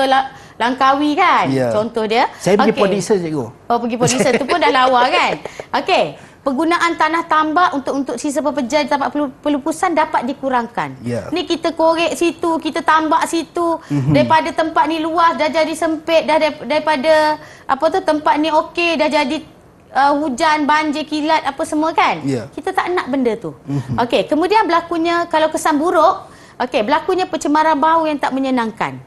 Langkawi kan? Ya. Contoh dia. Saya okay. pergi Pondisa cikgu. Oh, pergi Pondisa tu pun dah lawa kan? Okey penggunaan tanah tambak untuk untuk sisa pepeja di tempat pelupusan dapat dikurangkan. Yeah. Ni kita korek situ, kita tambak situ. Mm -hmm. Daripada tempat ni luas dah jadi sempit dah daripada apa tu tempat ni okey dah jadi uh, hujan, banjir, kilat apa semua kan? Yeah. Kita tak nak benda tu. Mm -hmm. Okey, kemudian berlakunya kalau kesan buruk, okey, berlakunya pencemaran bau yang tak menyenangkan.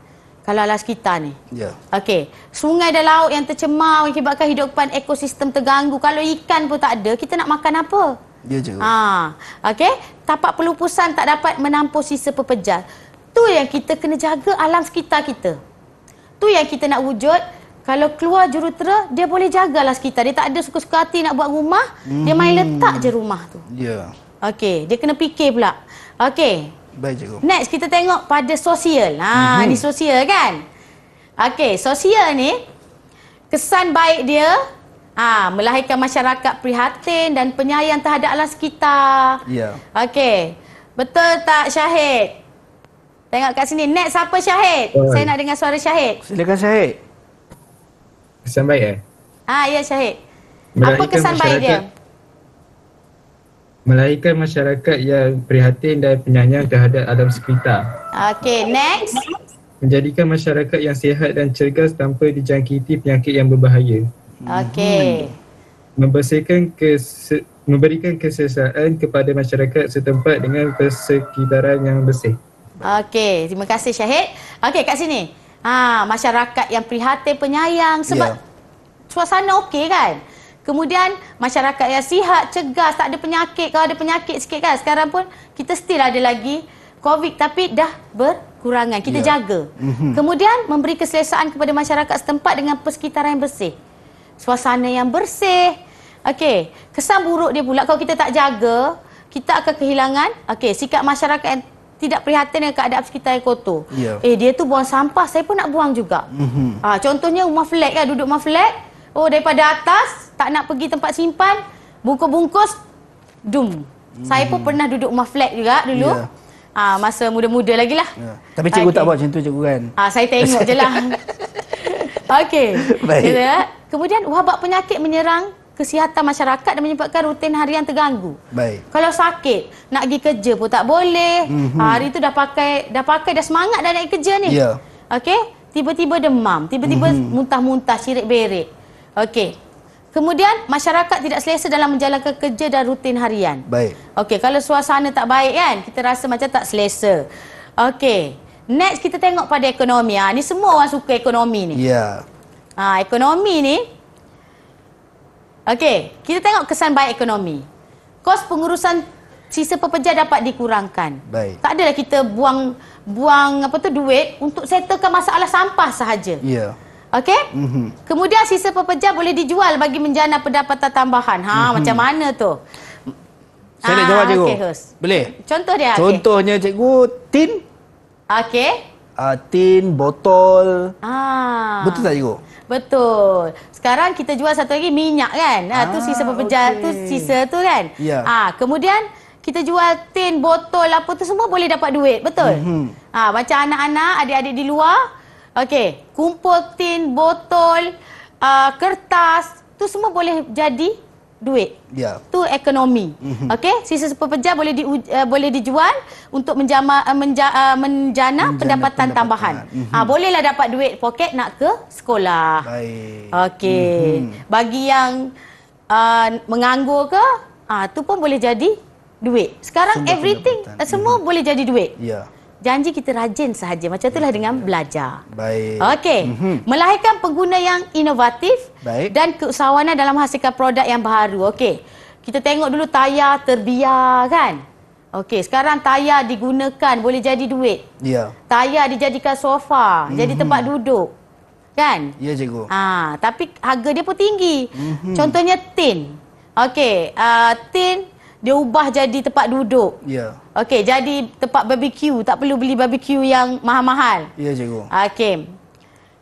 Kalau alas kita ni. Ya. Okey. Sungai dan laut yang tercemar menyebabkan hidupan ekosistem terganggu. Kalau ikan pun tak ada, kita nak makan apa? Ya juga. Ha. Okey. Tapak pelupusan tak dapat menampung sisa pepejal. Tu yang kita kena jaga alam sekitar kita. Tu yang kita nak wujud. Kalau keluar jurutera, dia boleh jaga alam sekitar. Dia tak ada suka-suka hati nak buat rumah. Hmm. Dia main mhm. letak je rumah tu. Ya. Okey. Dia kena fikir pula. Okey. Baik cikgu. Next kita tengok pada sosial. Ha, mm -hmm. ni sosial kan? Okey, sosial ni kesan baik dia ha, melahirkan masyarakat prihatin dan penyayang terhadap alam sekitar. Ya. Yeah. Okey. Betul tak Syahid? Tengok kat sini. Next siapa Syahid? Oh. Saya nak dengar suara Syahid. Silakan Syahid. Kesan baik eh? Ah ya Syahid. Melahirkan Apa kesan baik dia? melainkan masyarakat yang prihatin dan penyayang terhadap alam sekitar. Okay, next. Menjadikan masyarakat yang sihat dan cergas tanpa dijangkiti penyakit yang berbahaya. Okay. Hmm. Membersihkan ke memberikan kesesaan kepada masyarakat setempat dengan persekitaran yang bersih. Okay, terima kasih Syahid. Okay, kat sini. Ha, masyarakat yang prihatin penyayang sebab yeah. suasana okey kan? Kemudian masyarakat yang sihat, cegas, tak ada penyakit. Kalau ada penyakit sikit kan sekarang pun kita still ada lagi COVID tapi dah berkurangan. Kita ya. jaga. Mhm. Kemudian memberi keselesaan kepada masyarakat setempat dengan persekitaran yang bersih. Suasana yang bersih. Okey, kesan buruk dia pula kalau kita tak jaga, kita akan kehilangan. Okey, sikap masyarakat yang tidak prihatin dengan keadaan sekitar yang kotor. Ya. Eh, dia tu buang sampah, saya pun nak buang juga. Mm-hmm. Ha, contohnya rumah flat kan, duduk rumah flat, Oh daripada atas tak nak pergi tempat simpan, bungkus-bungkus dum. Hmm. Saya pun hmm. pernah duduk rumah flat juga dulu. Yeah. Ya. Ha, masa muda-muda lagi lah. Ya. Tapi cikgu okay. tak buat macam tu cikgu kan? Ha, saya tengok je lah. Okey. Baik. Ya. Kemudian wabak penyakit menyerang kesihatan masyarakat dan menyebabkan rutin harian terganggu. Baik. Kalau sakit, nak pergi kerja pun tak boleh. Mm-hmm. Hari tu dah pakai, dah pakai, dah semangat dah nak kerja ni. Ya. Yeah. Okey. Tiba-tiba demam, tiba-tiba mm-hmm. muntah-muntah, sirik berik. Okey. Kemudian masyarakat tidak selesa dalam menjalankan kerja dan rutin harian. Baik. Okey, kalau suasana tak baik kan, kita rasa macam tak selesa. Okey. Next kita tengok pada ekonomi. Ha, ni semua orang suka ekonomi ni. Ya. Yeah. Ha, ekonomi ni Okey, kita tengok kesan baik ekonomi. Kos pengurusan sisa pekerja dapat dikurangkan. Baik. Tak adalah kita buang buang apa tu duit untuk settlekan masalah sampah sahaja. Ya. Yeah. Okey? Mm -hmm. Kemudian sisa pepejam boleh dijual bagi menjana pendapatan tambahan. Ha, mm -hmm. macam mana tu? Saya nak jawab ah, cikgu. Okay, boleh? Contoh dia. Contohnya okay. cikgu tin. Okey. Uh, tin, botol. Ah. Betul tak cikgu? Betul. Sekarang kita jual satu lagi minyak kan? Ha, ah, tu sisa ah, pepejam, okay. tu sisa tu kan? Yeah. Ah, kemudian kita jual tin, botol apa tu semua boleh dapat duit, betul? Mm -hmm. Ah, macam anak-anak, adik-adik di luar Okey, kumpul tin, botol, uh, kertas, tu semua boleh jadi duit. Ya. Yeah. Tu ekonomi. Mm-hmm. Okey, sisa pepejal boleh di, uh, boleh dijual untuk menjama, uh, menja, uh, menjana, menjana pendapatan, pendapatan. tambahan. Mm-hmm. Ah, bolehlah dapat duit poket nak ke sekolah. Baik. Okey. Mm-hmm. Bagi yang uh, menganggur ke, ah tu pun boleh jadi duit. Sekarang semua everything uh, semua mm-hmm. boleh jadi duit. Ya. Yeah janji kita rajin sahaja. Macam itulah dengan belajar. Baik. Okey. Mm-hmm. Melahirkan pengguna yang inovatif Baik. dan keusahawanan dalam menghasilkan produk yang baru. Okey. Kita tengok dulu tayar terbiar kan? Okey, sekarang tayar digunakan boleh jadi duit. Ya. Yeah. Tayar dijadikan sofa, mm-hmm. jadi mhm. tempat duduk. Kan? Ya, yeah, cikgu. Ha, tapi harga dia pun tinggi. Mm-hmm. Contohnya tin. Okey, uh, tin dia ubah jadi tempat duduk. Ya. Yeah. Okey, jadi tempat barbecue tak perlu beli barbecue yang mahal-mahal. Ya, cikgu. Okey.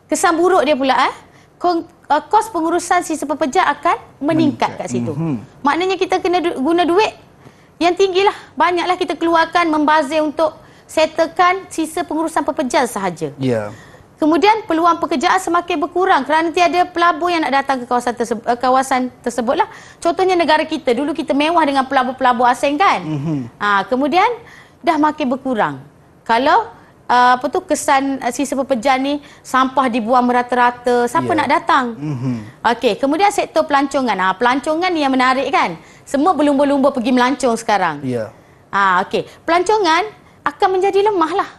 Kesan buruk dia pula eh. Uh, kos pengurusan sisa pepejak akan meningkat, meningkat. kat situ. Mm -hmm. Maknanya kita kena du guna duit yang tinggilah. Banyaklah kita keluarkan membazir untuk settlekan sisa pengurusan pepejak sahaja. Ya. Yeah. Kemudian peluang pekerjaan semakin berkurang kerana tiada pelabur yang nak datang ke kawasan, tersebut, eh, kawasan tersebutlah. Contohnya negara kita. Dulu kita mewah dengan pelabur-pelabur asing kan? Mm-hmm. Ha, kemudian dah makin berkurang. Kalau uh, apa tu kesan uh, sisa pepejan ni sampah dibuang merata-rata, siapa yeah. nak datang? Mm-hmm. Okey, kemudian sektor pelancongan. Ha, pelancongan ni yang menarik kan? Semua berlumba-lumba pergi melancong sekarang. Ya. Yeah. Ha, Okey, pelancongan akan menjadi lemah lah.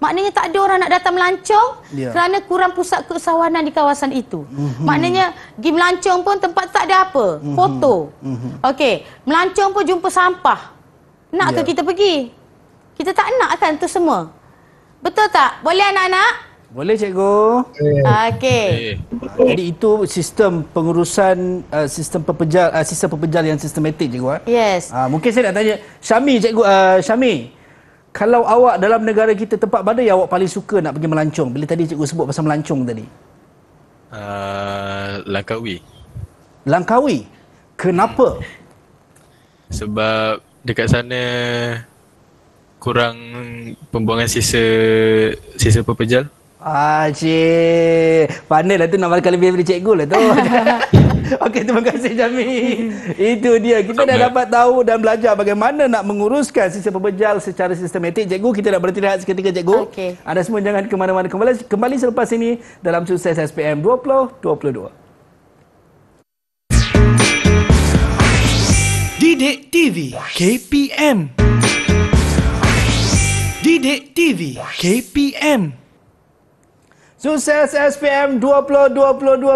Maknanya tak ada orang nak datang melancong yeah. kerana kurang pusat keusahawanan di kawasan itu. Mm-hmm. Maknanya pergi melancong pun tempat tak ada apa. Mm-hmm. Foto. Mm-hmm. Okey. Melancong pun jumpa sampah. Nak yeah. ke ya. kita pergi? Kita tak nak kan tu semua. Betul tak? Boleh anak-anak? Boleh cikgu. Okey. Okay. Jadi itu sistem pengurusan uh, sistem pepejal uh, sistem pepejal yang sistematik cikgu. Eh? Yes. Uh, mungkin saya nak tanya Syami cikgu uh, Syami. Syami. Kalau awak dalam negara kita tempat mana yang awak paling suka nak pergi melancong? Bila tadi cikgu sebut pasal melancong tadi. Uh, Langkawi. Langkawi? Kenapa? Sebab dekat sana kurang pembuangan sisa sisa pepejal. Ah, cik. Pandailah tu nak makan lebih daripada cikgu lah tu. Okey, terima kasih Jami. Itu dia. Kita dah dapat tahu dan belajar bagaimana nak menguruskan sistem pebejal secara sistematik. Cikgu, kita dah berhenti rehat seketika, Cikgu. Okay. Anda semua jangan ke mana-mana. Kembali, kembali selepas ini dalam sukses SPM 2022. Didik TV KPM Didik TV KPM Sukses SPM 2022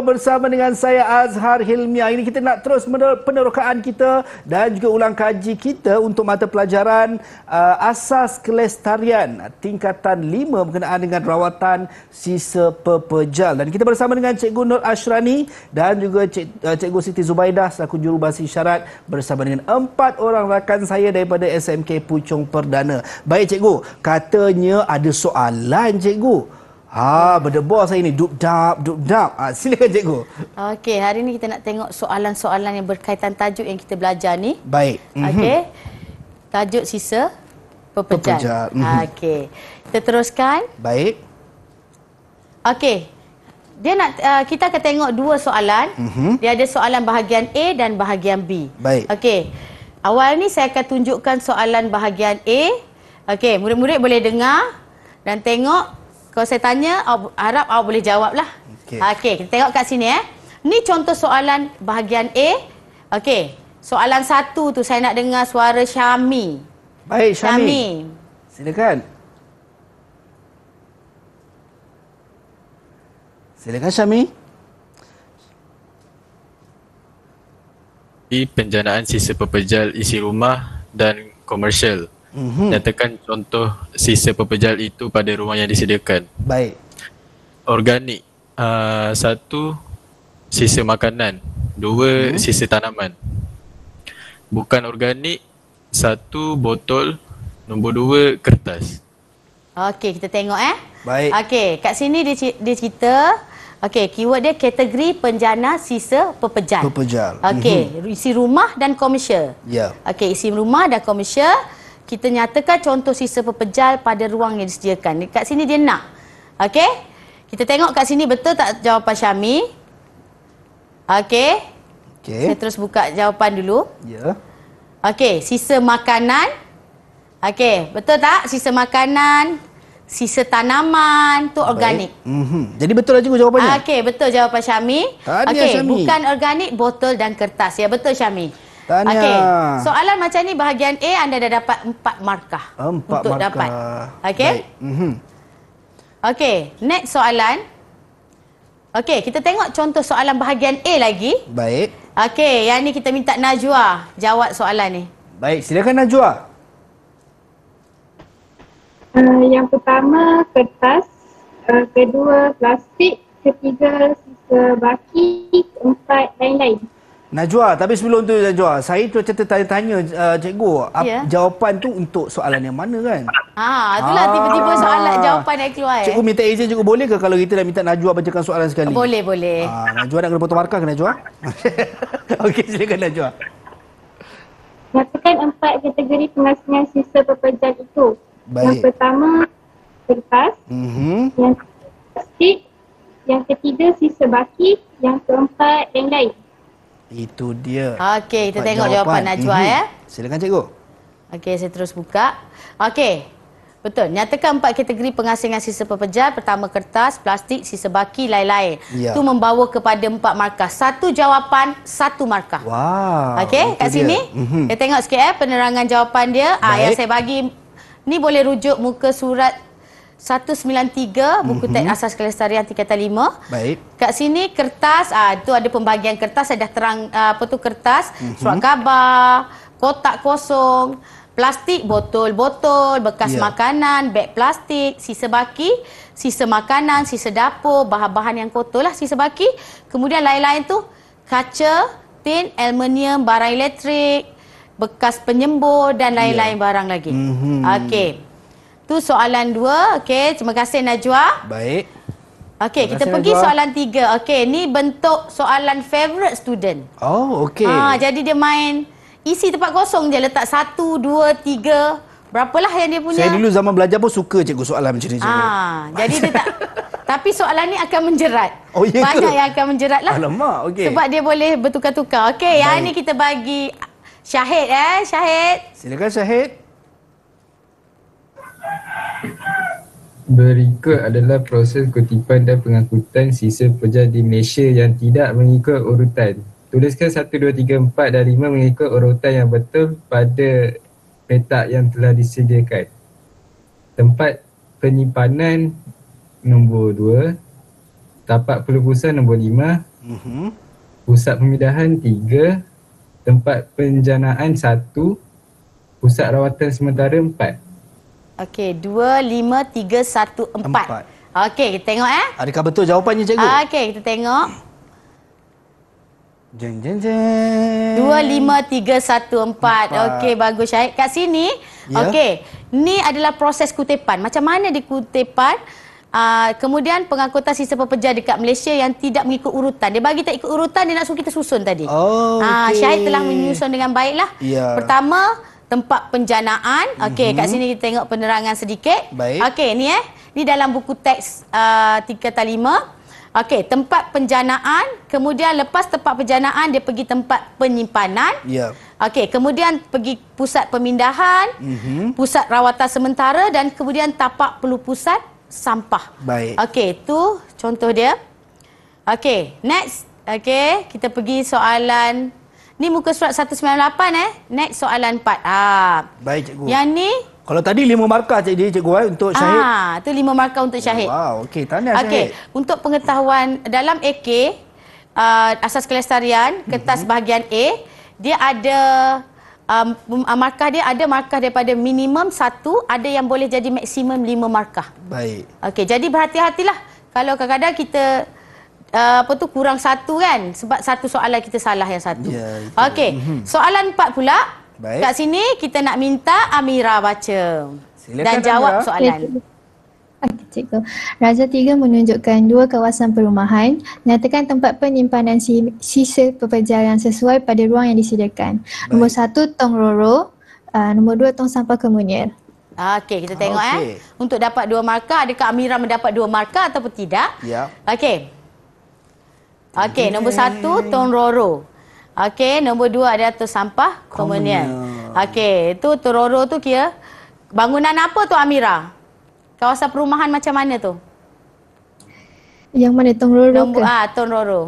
bersama dengan saya Azhar Hilmi. Ini kita nak terus penerokaan kita dan juga ulang kaji kita untuk mata pelajaran uh, asas kelestarian tingkatan 5 berkenaan dengan rawatan sisa pepejal. Dan kita bersama dengan Cikgu Nur Ashrani dan juga Cik, uh, Cikgu Siti Zubaidah selaku jurubahasa isyarat bersama dengan empat orang rakan saya daripada SMK Puchong Perdana. Baik Cikgu, katanya ada soalan Cikgu. Ha, berdebar saya ni. Dup-dap, dup-dap. Ha, ah, silakan cikgu. Okey, hari ni kita nak tengok soalan-soalan yang berkaitan tajuk yang kita belajar ni. Baik. Okey. Mhm. Tajuk sisa pepejal. pepejal. Mhm. Ah, okey. Kita teruskan. Baik. Okey. Dia nak uh, kita akan tengok dua soalan. Uhum. Dia ada soalan bahagian A dan bahagian B. Baik. Okey. Awal ni saya akan tunjukkan soalan bahagian A. Okey, murid-murid boleh dengar dan tengok kalau saya tanya, awak harap awak boleh jawablah. Okey. Okay, kita tengok kat sini eh. Ni contoh soalan bahagian A. Okay, Soalan satu tu saya nak dengar suara Syami. Baik, Syami. Syami. Silakan. Silakan Syami. Di penjanaan sisa pepejal isi rumah dan komersial mm-hmm. nyatakan contoh sisa pepejal itu pada rumah yang disediakan. Baik. Organik. Uh, satu sisa makanan, dua mm-hmm. sisa tanaman. Bukan organik, satu botol, nombor dua kertas. Okey, kita tengok eh. Baik. Okey, kat sini dia dia cerita Okey, keyword dia kategori penjana sisa pepejal. Pepejal. Okey, mm-hmm. isi rumah dan komersial. Ya. Yeah. Okey, isi rumah dan komersial kita nyatakan contoh sisa pepejal pada ruang yang disediakan. Dekat sini dia nak. Okey? Kita tengok kat sini betul tak jawapan Syami? Okey? Okey. Saya terus buka jawapan dulu. Ya. Yeah. Okey, sisa makanan. Okey, betul tak? Sisa makanan, sisa tanaman tu organik. Mm-hmm. Jadi betul aja lah jawapannya. Okey, betul jawapan Syami. Okey, bukan organik, botol dan kertas. Ya, betul Syami. Tanya. Okay. Soalan macam ni bahagian A anda dah dapat empat markah. 4 ah, untuk markah. dapat. Okay. Mm -hmm. Okay. Next soalan. Okay. Kita tengok contoh soalan bahagian A lagi. Baik. Okay. Yang ni kita minta Najwa jawab soalan ni. Baik. Silakan Najwa. Uh, yang pertama kertas. Uh, kedua plastik. Ketiga sisa baki. Keempat lain-lain. Najwa, tapi sebelum tu Najwa, saya tu cerita tanya-tanya uh, cikgu, yeah. jawapan tu untuk soalan yang mana kan? Ha, itulah tiba-tiba ah. soalan jawapan yang keluar. Eh. Cikgu minta izin cikgu boleh ke kalau kita dah minta Najwa bacakan soalan sekali? Boleh, boleh. ah, Najwa nak kena potong markah ke Najwa? Okey, silakan Najwa. Katakan empat kategori pengasingan sisa pepejal itu. Baik. Yang pertama, kertas. Mm-hmm. Yang ketiga, plastik. Yang ketiga, sisa baki. Yang keempat, yang lain. Itu dia. Okey, kita jawapan. tengok jawapan Najwa mm-hmm. ya. Silakan cikgu. Okey, saya terus buka. Okey. Betul. Nyatakan empat kategori pengasingan sisa pepejal. Pertama kertas, plastik, sisa baki, lain-lain. Ya. Itu ya. membawa kepada empat markah. Satu jawapan, satu markah. Wow. Okey, kat sini. Dia. Mm-hmm. Kita tengok sikit eh, penerangan jawapan dia. Baik. Ah, yang saya bagi. Ni boleh rujuk muka surat 193 buku mhm. teks asas kelestarian tingkatan 5. Baik. Kat sini kertas ah tu ada pembagian kertas saya dah terang ah, apa tu kertas, mm-hmm. surat khabar, kotak kosong, plastik botol-botol, bekas yeah. makanan, beg plastik, sisa baki, sisa makanan, sisa dapur, bahan-bahan yang kotor lah sisa baki. Kemudian lain-lain tu kaca, tin, aluminium, barang elektrik, bekas penyembur dan lain-lain yeah. barang lagi. Mm-hmm. Okey. Tu soalan dua. Okey, terima kasih Najwa. Baik. Okey, kita pergi Najwa. soalan tiga. Okey, ni bentuk soalan favorite student. Oh, okey. Ha, jadi dia main isi tempat kosong je. Letak satu, dua, tiga. Berapalah yang dia punya. Saya dulu zaman belajar pun suka cikgu soalan macam ni. Ha, jadi dia tak... Tapi soalan ni akan menjerat. Oh, iya Banyak ke? yang akan menjerat lah. Alamak, okey. Sebab dia boleh bertukar-tukar. Okey, yang ni kita bagi Syahid eh, Syahid. Silakan Syahid. Berikut adalah proses kutipan dan pengangkutan sisa pejabat di Malaysia yang tidak mengikut urutan. Tuliskan 1, 2, 3, 4 dan 5 mengikut urutan yang betul pada petak yang telah disediakan. Tempat penyimpanan nombor 2, tapak pelupusan nombor 5, uh-huh. Mhm. pusat pemindahan 3, tempat penjanaan 1, pusat rawatan sementara 4. Okey, dua lima tiga satu empat. Okey, kita tengok eh. Adakah betul jawapannya cikgu? Ah, okey, kita tengok. Jeng jeng jeng. empat. Okey, bagus Syahid. Kat sini. Yeah. Okey. Ni adalah proses kutipan. Macam mana dikutipan? Uh, ah, kemudian pengangkutan sistem pepeja dekat Malaysia yang tidak mengikut urutan. Dia bagi tak ikut urutan, dia nak suruh kita susun tadi. Oh, okay. uh, Syahid telah menyusun dengan baiklah. Yeah. Pertama, tempat penjanaan. Okey, mm-hmm. kat mhm. sini kita tengok penerangan sedikit. Okey, ni eh. Ni dalam buku teks uh, 3 tali 5. Okey, tempat penjanaan, kemudian lepas tempat penjanaan dia pergi tempat penyimpanan. Ya. Yeah. Okey, kemudian pergi pusat pemindahan, mm-hmm. pusat rawatan sementara dan kemudian tapak pelupusan sampah. Baik. Okey, tu contoh dia. Okey, next. Okey, kita pergi soalan Ni muka surat 198 eh. Next soalan 4. Ah. Baik cikgu. Yang ni kalau tadi lima markah cik dia cikgu eh untuk syahid. Ah, tu lima markah untuk oh, syahid. Wow, okey, tanya syahid. Okey, untuk pengetahuan dalam AK uh, ah, asas kelestarian kertas mm-hmm. bahagian A, dia ada um, ah, markah dia ada markah daripada minimum satu, ada yang boleh jadi maksimum lima markah. Baik. Okey, jadi berhati-hatilah. Kalau kadang-kadang kita uh, apa tu kurang satu kan sebab satu soalan kita salah yang satu. Ya, Okey. Mhm. Soalan empat pula. Baik. Kat sini kita nak minta Amira baca Silakan dan jawab Amira. soalan. Cikgu. Raja 3 menunjukkan dua kawasan perumahan. Nyatakan tempat penyimpanan sisa pepejal sesuai pada ruang yang disediakan. Baik. Nombor satu, tong roro. Uh, nombor dua, tong sampah kemunir. Okey, kita tengok okay. eh. Untuk dapat dua markah, adakah Amira mendapat dua markah ataupun tidak? Ya. Yeah. Okey, Okey, nombor satu Tun Roro. Okey, nombor dua ada Tun Sampah Komunian. Okey, itu Tun Roro tu kira bangunan apa tu Amira? Kawasan perumahan macam mana tu? Yang mana Tun Roro nombor, ke? Ah, Tun Roro.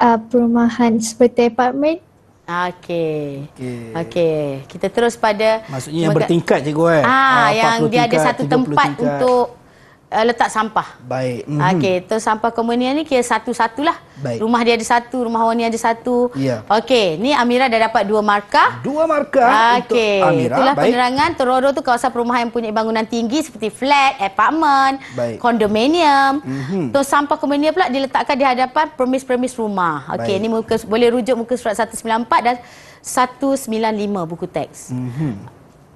Ah, perumahan seperti apartmen. Okey. Okey. Okay. Kita terus pada Maksudnya yang bertingkat cikgu eh. Ah, ah yang dia ada satu tempat tingkat. untuk uh, letak sampah. Baik. Mm -hmm. Okey, tu sampah komunia ni kira satu-satulah. Rumah dia ada satu, rumah awak ni ada satu. Yeah. Okey, ni Amira dah dapat dua markah. Dua markah okay. Ah, untuk Amira. Itulah Baik. penerangan Tororo tu kawasan perumahan yang punya bangunan tinggi seperti flat, apartment, Baik. kondominium. Mm -hmm. Tu sampah komunia pula diletakkan di hadapan permis-permis rumah. Okey, ni muka, boleh rujuk muka surat 194 dan 195 buku teks. Mm -hmm.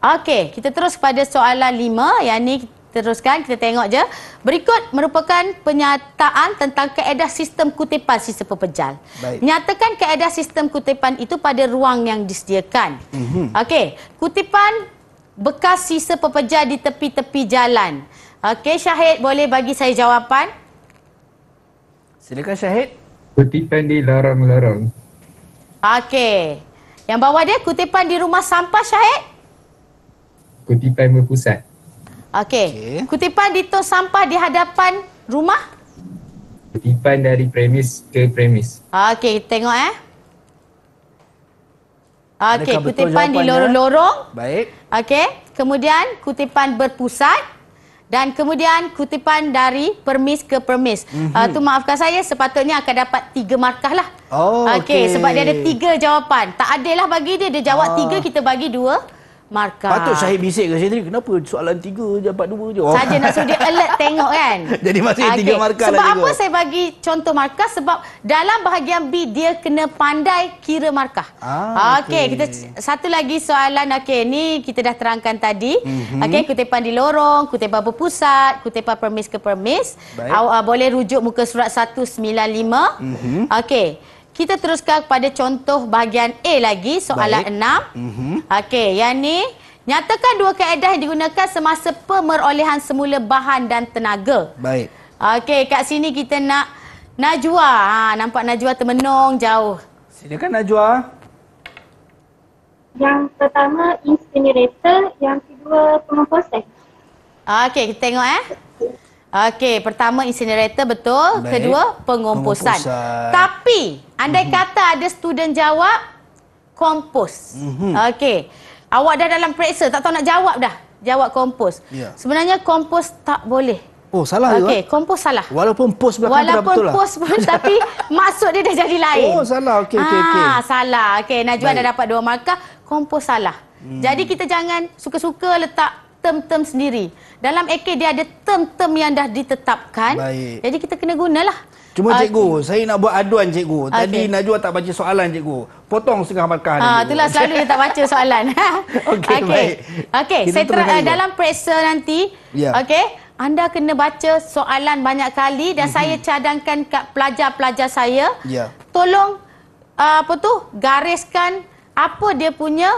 Okey, kita terus kepada soalan lima, yang ni teruskan kita tengok je. Berikut merupakan penyataan tentang keedah sistem kutipan sisa pepejal. Baik. Nyatakan keedah sistem kutipan itu pada ruang yang disediakan. Mm-hmm. Okey, kutipan bekas sisa pepejal di tepi-tepi jalan. Okey, Syahid boleh bagi saya jawapan? Silakan Syahid. Kutipan di larang-larang. Okey. Yang bawah dia kutipan di rumah sampah Syahid? Kutipan berpusat. Okey. Okay. Kutipan Dito sampah di hadapan rumah? Kutipan dari premis ke premis. Okey, tengok eh. Okey, kutipan di lorong-lorong. Baik. Okey, kemudian kutipan berpusat. Dan kemudian kutipan dari permis ke permis. Mm-hmm. Uh, tu maafkan saya, sepatutnya akan dapat tiga markah lah. Oh, okey. Okay, sebab dia ada tiga jawapan. Tak adil lah bagi dia, dia jawab oh. tiga, kita bagi dua markah. Patut saya bisik ke sendiri kenapa soalan tiga dapat dua je. Oh. Saja nak suruh dia alert tengok kan. Jadi masih okay. tiga markah lagi. Sebab lah apa tengok. saya bagi contoh markah sebab dalam bahagian B dia kena pandai kira markah. Ah, okey okay. kita satu lagi soalan okay ni kita dah terangkan tadi. Mm -hmm. Okey kutipan di lorong, kutipan berpusat, kutipan permis ke permis. Baik. Awak, uh, boleh rujuk muka surat 195. Mm -hmm. Okey. Kita teruskan kepada contoh bahagian A lagi, soalan Baik. 6. Mm -hmm. Okey, yang ni, nyatakan dua kaedah yang digunakan semasa pemerolehan semula bahan dan tenaga. Baik. Okey, kat sini kita nak Najwa. Ha, nampak Najwa termenung jauh. kan Najwa. Yang pertama, incinerator. Yang kedua, pengoposan. Okey, kita tengok eh. Okey, pertama incinerator betul. Baik. Kedua, pengumpusan. pengumpusan. Tapi, andai mm -hmm. kata ada student jawab, kompos. Mm -hmm. Okey, awak dah dalam periksa, tak tahu nak jawab dah. Jawab kompos. Yeah. Sebenarnya kompos tak boleh. Oh, salah okay, juga. Okey, eh? kompos salah. Walaupun pos belakang Walaupun betul lah. Walaupun pos pun, tapi maksud dia dah jadi lain. Oh, salah. Okey, okey, ah, okey. Ah, salah. Okey, Najwa Baik. dah dapat dua markah, kompos salah. Hmm. Jadi kita jangan suka-suka letak term-term sendiri. Dalam AK dia ada term-term yang dah ditetapkan. Baik. Jadi kita kena gunalah. Cuma okay. Ah, cikgu, saya nak buat aduan cikgu. Tadi okay. Najwa tak baca soalan cikgu. Potong setengah markah. Ha, itulah selalu dia tak baca soalan. Okey, okay. baik. Okey, saya ter- ah, dalam periksa nanti. Yeah. Okey, anda kena baca soalan banyak kali dan mm-hmm. saya cadangkan kat pelajar-pelajar saya. Yeah. Tolong uh, apa tu? Gariskan apa dia punya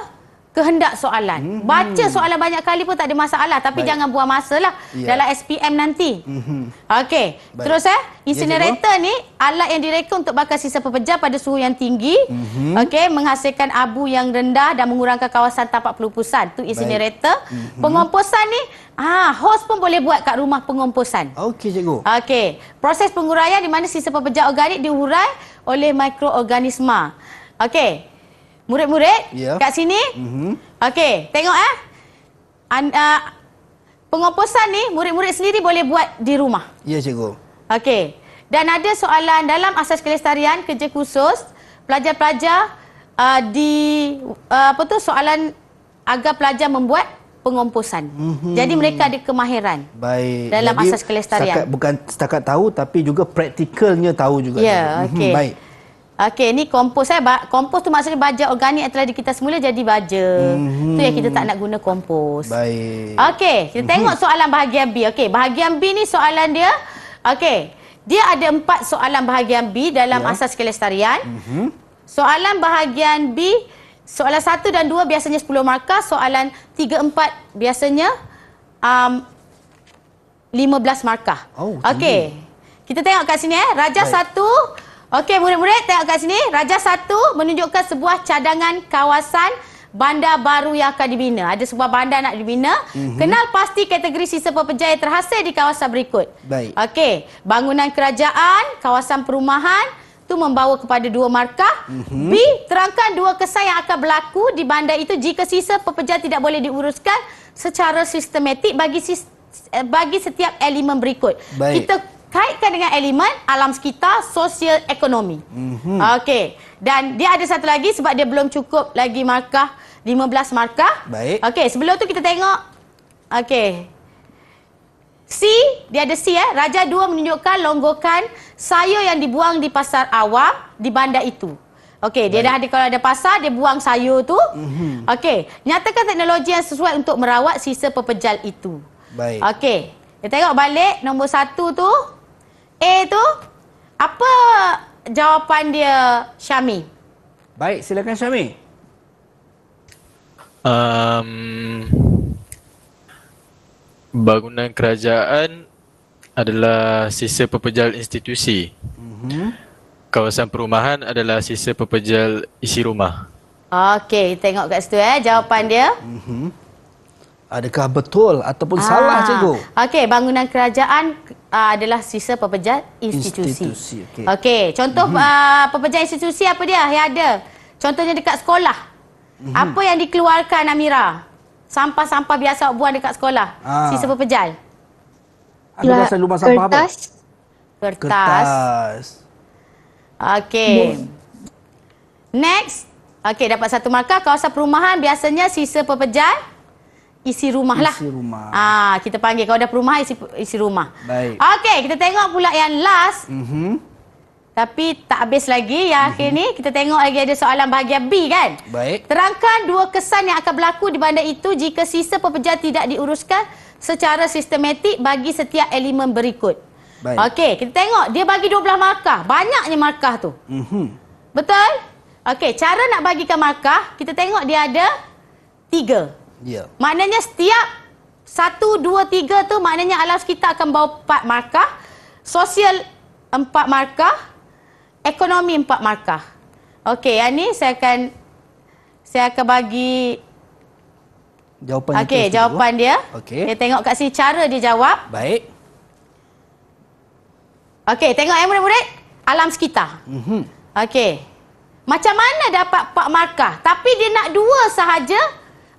kehendak soalan. Hmm. Baca soalan banyak kali pun tak ada masalah. Tapi Baik. jangan buang masa lah ya. dalam SPM nanti. Hmm. Okey. Terus eh. Ya, insinerator ya, ni alat yang direka untuk bakar sisa pepejar pada suhu yang tinggi. Hmm. Okey. Menghasilkan abu yang rendah dan mengurangkan kawasan tapak pelupusan. Itu insinerator. Hmm. Pengomposan ni. Ah, ha, host pun boleh buat kat rumah pengomposan. Okey, cikgu. Okey. Proses penguraian di mana sisa pepejar organik diurai oleh mikroorganisma. Okey murid-murid yeah. kat sini. Mm-hmm. Okey, tengok eh. An, uh, pengoposan ni murid-murid sendiri boleh buat di rumah. Ya, yeah, cikgu. Okey. Dan ada soalan dalam asas kelestarian kerja khusus pelajar-pelajar uh, di uh, apa tu soalan agar pelajar membuat pengomposan. Mm-hmm. Jadi mereka ada kemahiran. Baik. Dalam Jadi, asas kelestarian. Setakat, bukan setakat tahu tapi juga praktikalnya tahu juga. Ya, yeah, mhm, okey. Mm-hmm, baik. Okey, ni kompos eh. Kompos tu maksudnya baja organik yang telah kita semula jadi baja. Mm-hmm. Tu yang kita tak nak guna kompos. Baik. Okey, kita mm-hmm. tengok soalan bahagian B. Okey, bahagian B ni soalan dia. Okey. Dia ada empat soalan bahagian B dalam yeah. asas kelestarian. Mm-hmm. Soalan bahagian B, soalan satu dan dua biasanya sepuluh markah, soalan tiga empat biasanya um belas markah. Oh, Okey. Kita tengok kat sini eh. Raja satu. right. Okey, murid-murid, tengok kat sini. Raja 1 menunjukkan sebuah cadangan kawasan bandar baru yang akan dibina. Ada sebuah bandar nak dibina. Mm -hmm. Kenal pasti kategori sisa pepejaya terhasil di kawasan berikut. Baik. Okey, bangunan kerajaan, kawasan perumahan tu membawa kepada dua markah. Mm -hmm. B, terangkan dua kesan yang akan berlaku di bandar itu jika sisa pepejaya tidak boleh diuruskan secara sistematik bagi sis eh, bagi setiap elemen berikut. Baik. Kita kaitkan dengan elemen alam sekitar, sosial, ekonomi. Mm-hmm. Okey. Dan dia ada satu lagi sebab dia belum cukup lagi markah 15 markah. Baik. Okey, sebelum tu kita tengok okey. C, dia ada C eh. Raja dua menunjukkan longgokan sayur yang dibuang di pasar awam di bandar itu. Okey, dia dah ada kalau ada pasar dia buang sayur tu. Mm-hmm. Okey, nyatakan teknologi yang sesuai untuk merawat sisa pepejal itu. Baik. Okey. Kita tengok balik nombor satu tu. A tu apa jawapan dia Syami? Baik, silakan Syami. Um, bangunan kerajaan adalah sisa pepejal institusi. Mm-hmm. Kawasan perumahan adalah sisa pepejal isi rumah. Okey, tengok kat situ eh jawapan dia. Mm-hmm. Adakah betul ataupun ah. salah cikgu? Okey, bangunan kerajaan uh, adalah sisa pepejat institusi. institusi Okey, okay, contoh mm -hmm. uh, ah, pepejat institusi apa dia? Ya ada. Contohnya dekat sekolah. Mm -hmm. Apa yang dikeluarkan Amira? Sampah-sampah biasa awak buang dekat sekolah. Ah. Sisa pepejal. Ada rasa ya, lubang sampah kertas. apa? Kertas. Kertas. Okey. Next. Okey, dapat satu markah. Kawasan perumahan biasanya sisa pepejal isi rumah lah. Isi rumah. Ah, kita panggil. Kalau dah perumah, isi, isi rumah. Baik. Okey, kita tengok pula yang last. Mm -hmm. Tapi tak habis lagi yang mm -hmm. akhir mhm. ni. Kita tengok lagi ada soalan bahagian B kan? Baik. Terangkan dua kesan yang akan berlaku di bandar itu jika sisa pepeja tidak diuruskan secara sistematik bagi setiap elemen berikut. Baik. Okey, kita tengok. Dia bagi 12 markah. Banyaknya markah tu. Mm -hmm. Betul? Okey, cara nak bagikan markah, kita tengok dia ada tiga. Ya. Maknanya setiap satu, dua, tiga tu maknanya alam sekitar akan bawa empat markah. Sosial empat markah. Ekonomi empat markah. Okey, yang ni saya akan saya akan bagi jawapan, okay, dia. Okey, jawapan dia. Okey. tengok kat sini cara dia jawab. Baik. Okey, tengok eh murid-murid. Alam sekitar. Mm-hmm. Okey. Macam mana dapat empat markah? Tapi dia nak dua sahaja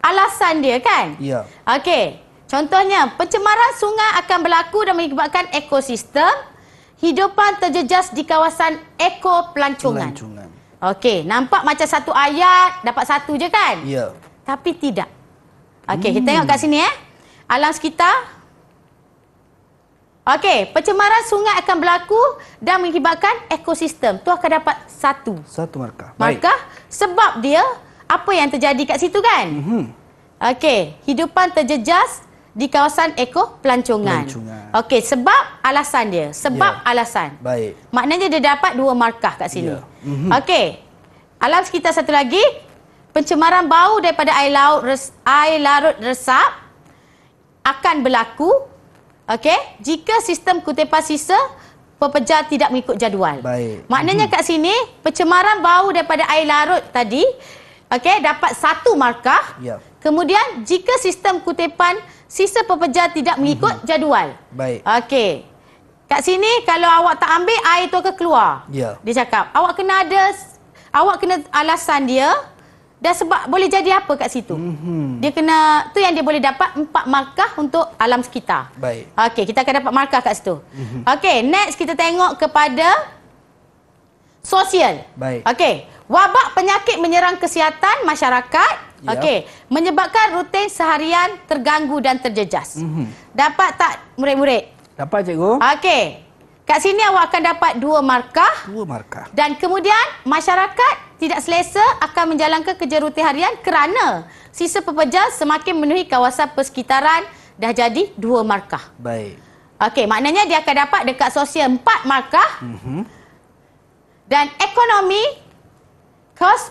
alasan dia kan? Ya. Okey. Contohnya, pencemaran sungai akan berlaku dan menyebabkan ekosistem hidupan terjejas di kawasan ekopelancongan. Pelancongan. Okey, nampak macam satu ayat dapat satu je kan? Ya. Tapi tidak. Okey, hmm. kita tengok kat sini eh. Alam sekitar Okey, pencemaran sungai akan berlaku dan mengakibatkan ekosistem. Tu akan dapat satu. Satu markah. Markah Baik. sebab dia apa yang terjadi kat situ kan? Mm-hmm. Okey, hidupan terjejas di kawasan ekor pelancongan. Okey, sebab alasan dia. Sebab yeah. alasan. Baik. Maknanya dia dapat dua markah kat sini. Yeah. Mm-hmm. Okey, alam sekitar satu lagi. Pencemaran bau daripada air laut res, air larut resap akan berlaku okey jika sistem kutipan sisa pepejal tidak mengikut jadual. Baik. Maknanya hmm. kat sini pencemaran bau daripada air larut tadi Okey, dapat satu markah. Ya. Kemudian jika sistem kutipan sisa pepeja tidak mengikut mm -hmm. jadual. Baik. Okey. Kat sini kalau awak tak ambil air tu akan keluar. Ya. Dia cakap, awak kena ada awak kena alasan dia dan sebab boleh jadi apa kat situ. Mm -hmm. Dia kena tu yang dia boleh dapat empat markah untuk alam sekitar. Baik. Okey, kita akan dapat markah kat situ. Mm -hmm. Okey, next kita tengok kepada sosial. Baik. Okey. Wabak penyakit menyerang kesihatan masyarakat. Yep. Okey, menyebabkan rutin seharian terganggu dan terjejas. Mm -hmm. Dapat tak murid-murid? Dapat cikgu. Okey. Kat sini awak akan dapat dua markah. Dua markah. Dan kemudian masyarakat tidak selesa akan menjalankan kerja rutin harian kerana sisa pepeja semakin memenuhi kawasan persekitaran dah jadi dua markah. Baik. Okey, maknanya dia akan dapat dekat sosial empat markah. Mm -hmm. Dan ekonomi kos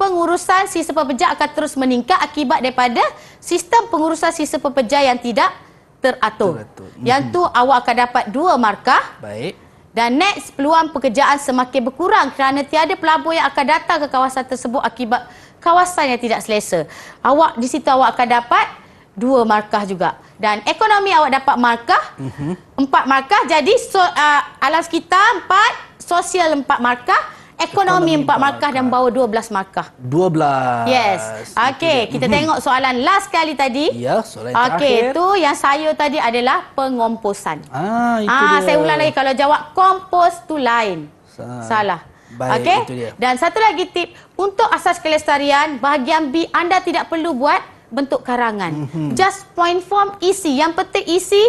pengurusan sisa pepeja akan terus meningkat akibat daripada sistem pengurusan sisa pepeja yang tidak teratur. teratur. Mhm. Yang tu awak akan dapat dua markah. Baik. Dan next, peluang pekerjaan semakin berkurang kerana tiada pelabur yang akan datang ke kawasan tersebut akibat kawasan yang tidak selesa. Awak di situ awak akan dapat dua markah juga. Dan ekonomi awak dapat markah, mhm. empat markah. Jadi so, uh, alam sekitar empat, sosial empat markah. Ekonomi empat markah, markah dan bawa dua belas markah. Dua belas. Yes. Okey, kita mm-hmm. tengok soalan last kali tadi. Ya, soalan okay, terakhir. Okey, tu yang saya tadi adalah pengomposan. Ah, itu ah, dia. Saya ulang lagi kalau jawab kompos tu lain. Sa Salah. Baik, okay? itu dia. Dan satu lagi tip, untuk asas kelestarian, bahagian B anda tidak perlu buat bentuk karangan. Mm-hmm. Just point form isi. Yang penting isi,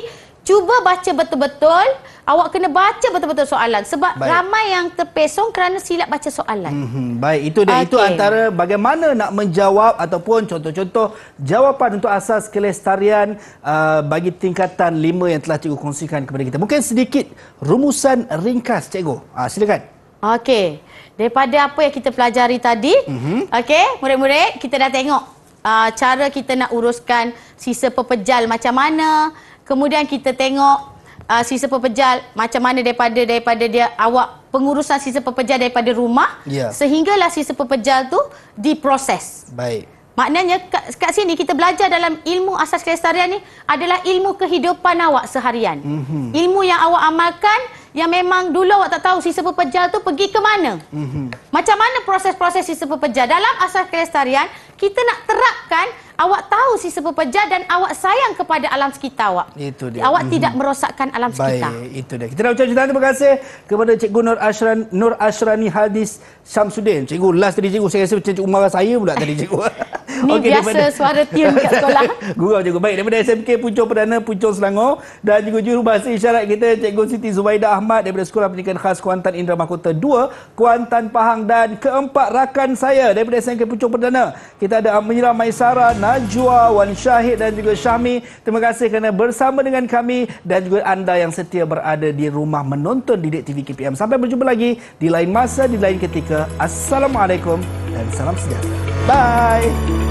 cuba baca betul-betul awak kena baca betul-betul soalan sebab baik. ramai yang terpesong kerana silap baca soalan. Mm -hmm. Baik, itu dia okay. itu antara bagaimana nak menjawab ataupun contoh-contoh jawapan untuk asas kelestarian uh, bagi tingkatan 5 yang telah cikgu kongsikan kepada kita. Mungkin sedikit rumusan ringkas cikgu. Ah uh, silakan. Okey. Daripada apa yang kita pelajari tadi, mm -hmm. okey, murid-murid kita dah tengok uh, cara kita nak uruskan sisa pepejal macam mana. Kemudian kita tengok uh, sisa pepejal macam mana daripada daripada dia awak pengurusan sisa pepejal daripada rumah ya. sehinggalah sisa pepejal tu diproses. Baik. Maknanya kat, kat sini kita belajar dalam ilmu asas kelestarian ni adalah ilmu kehidupan awak seharian. Mm -hmm. Ilmu yang awak amalkan yang memang dulu awak tak tahu sisa pepejal tu pergi ke mana. Mm -hmm. Macam mana proses-proses sisa pepejal dalam asas kelestarian kita nak terapkan awak tahu si sepepejar dan awak sayang kepada alam sekitar awak. Itu dia. Awak mm -hmm. tidak mhm. merosakkan alam Baik, sekitar. Baik, itu dia. Kita nak ucap terima kasih kepada Cikgu Nur Ashran Nur Ashrani Hadis Samsudin. Cikgu last tadi cikgu saya rasa macam Cikgu marah saya pula tadi cikgu. Ni okay, biasa daripada, suara tiun kat sekolah. Gurau je. Baik, daripada SMK Puncong Perdana, Puncong Selangor. Dan juga bahasa isyarat kita, Cikgu Siti Zubaida Ahmad daripada Sekolah Pendidikan Khas Kuantan Indra Mahkota 2, Kuantan Pahang. Dan keempat rakan saya daripada SMK Puncong Perdana. Kita ada Amira Maisara, Najwa, Wan Syahid dan juga Syahmi. Terima kasih kerana bersama dengan kami dan juga anda yang setia berada di rumah menonton Didik TV KPM. Sampai berjumpa lagi di lain masa, di lain ketika. Assalamualaikum dan salam sejahtera. Bye.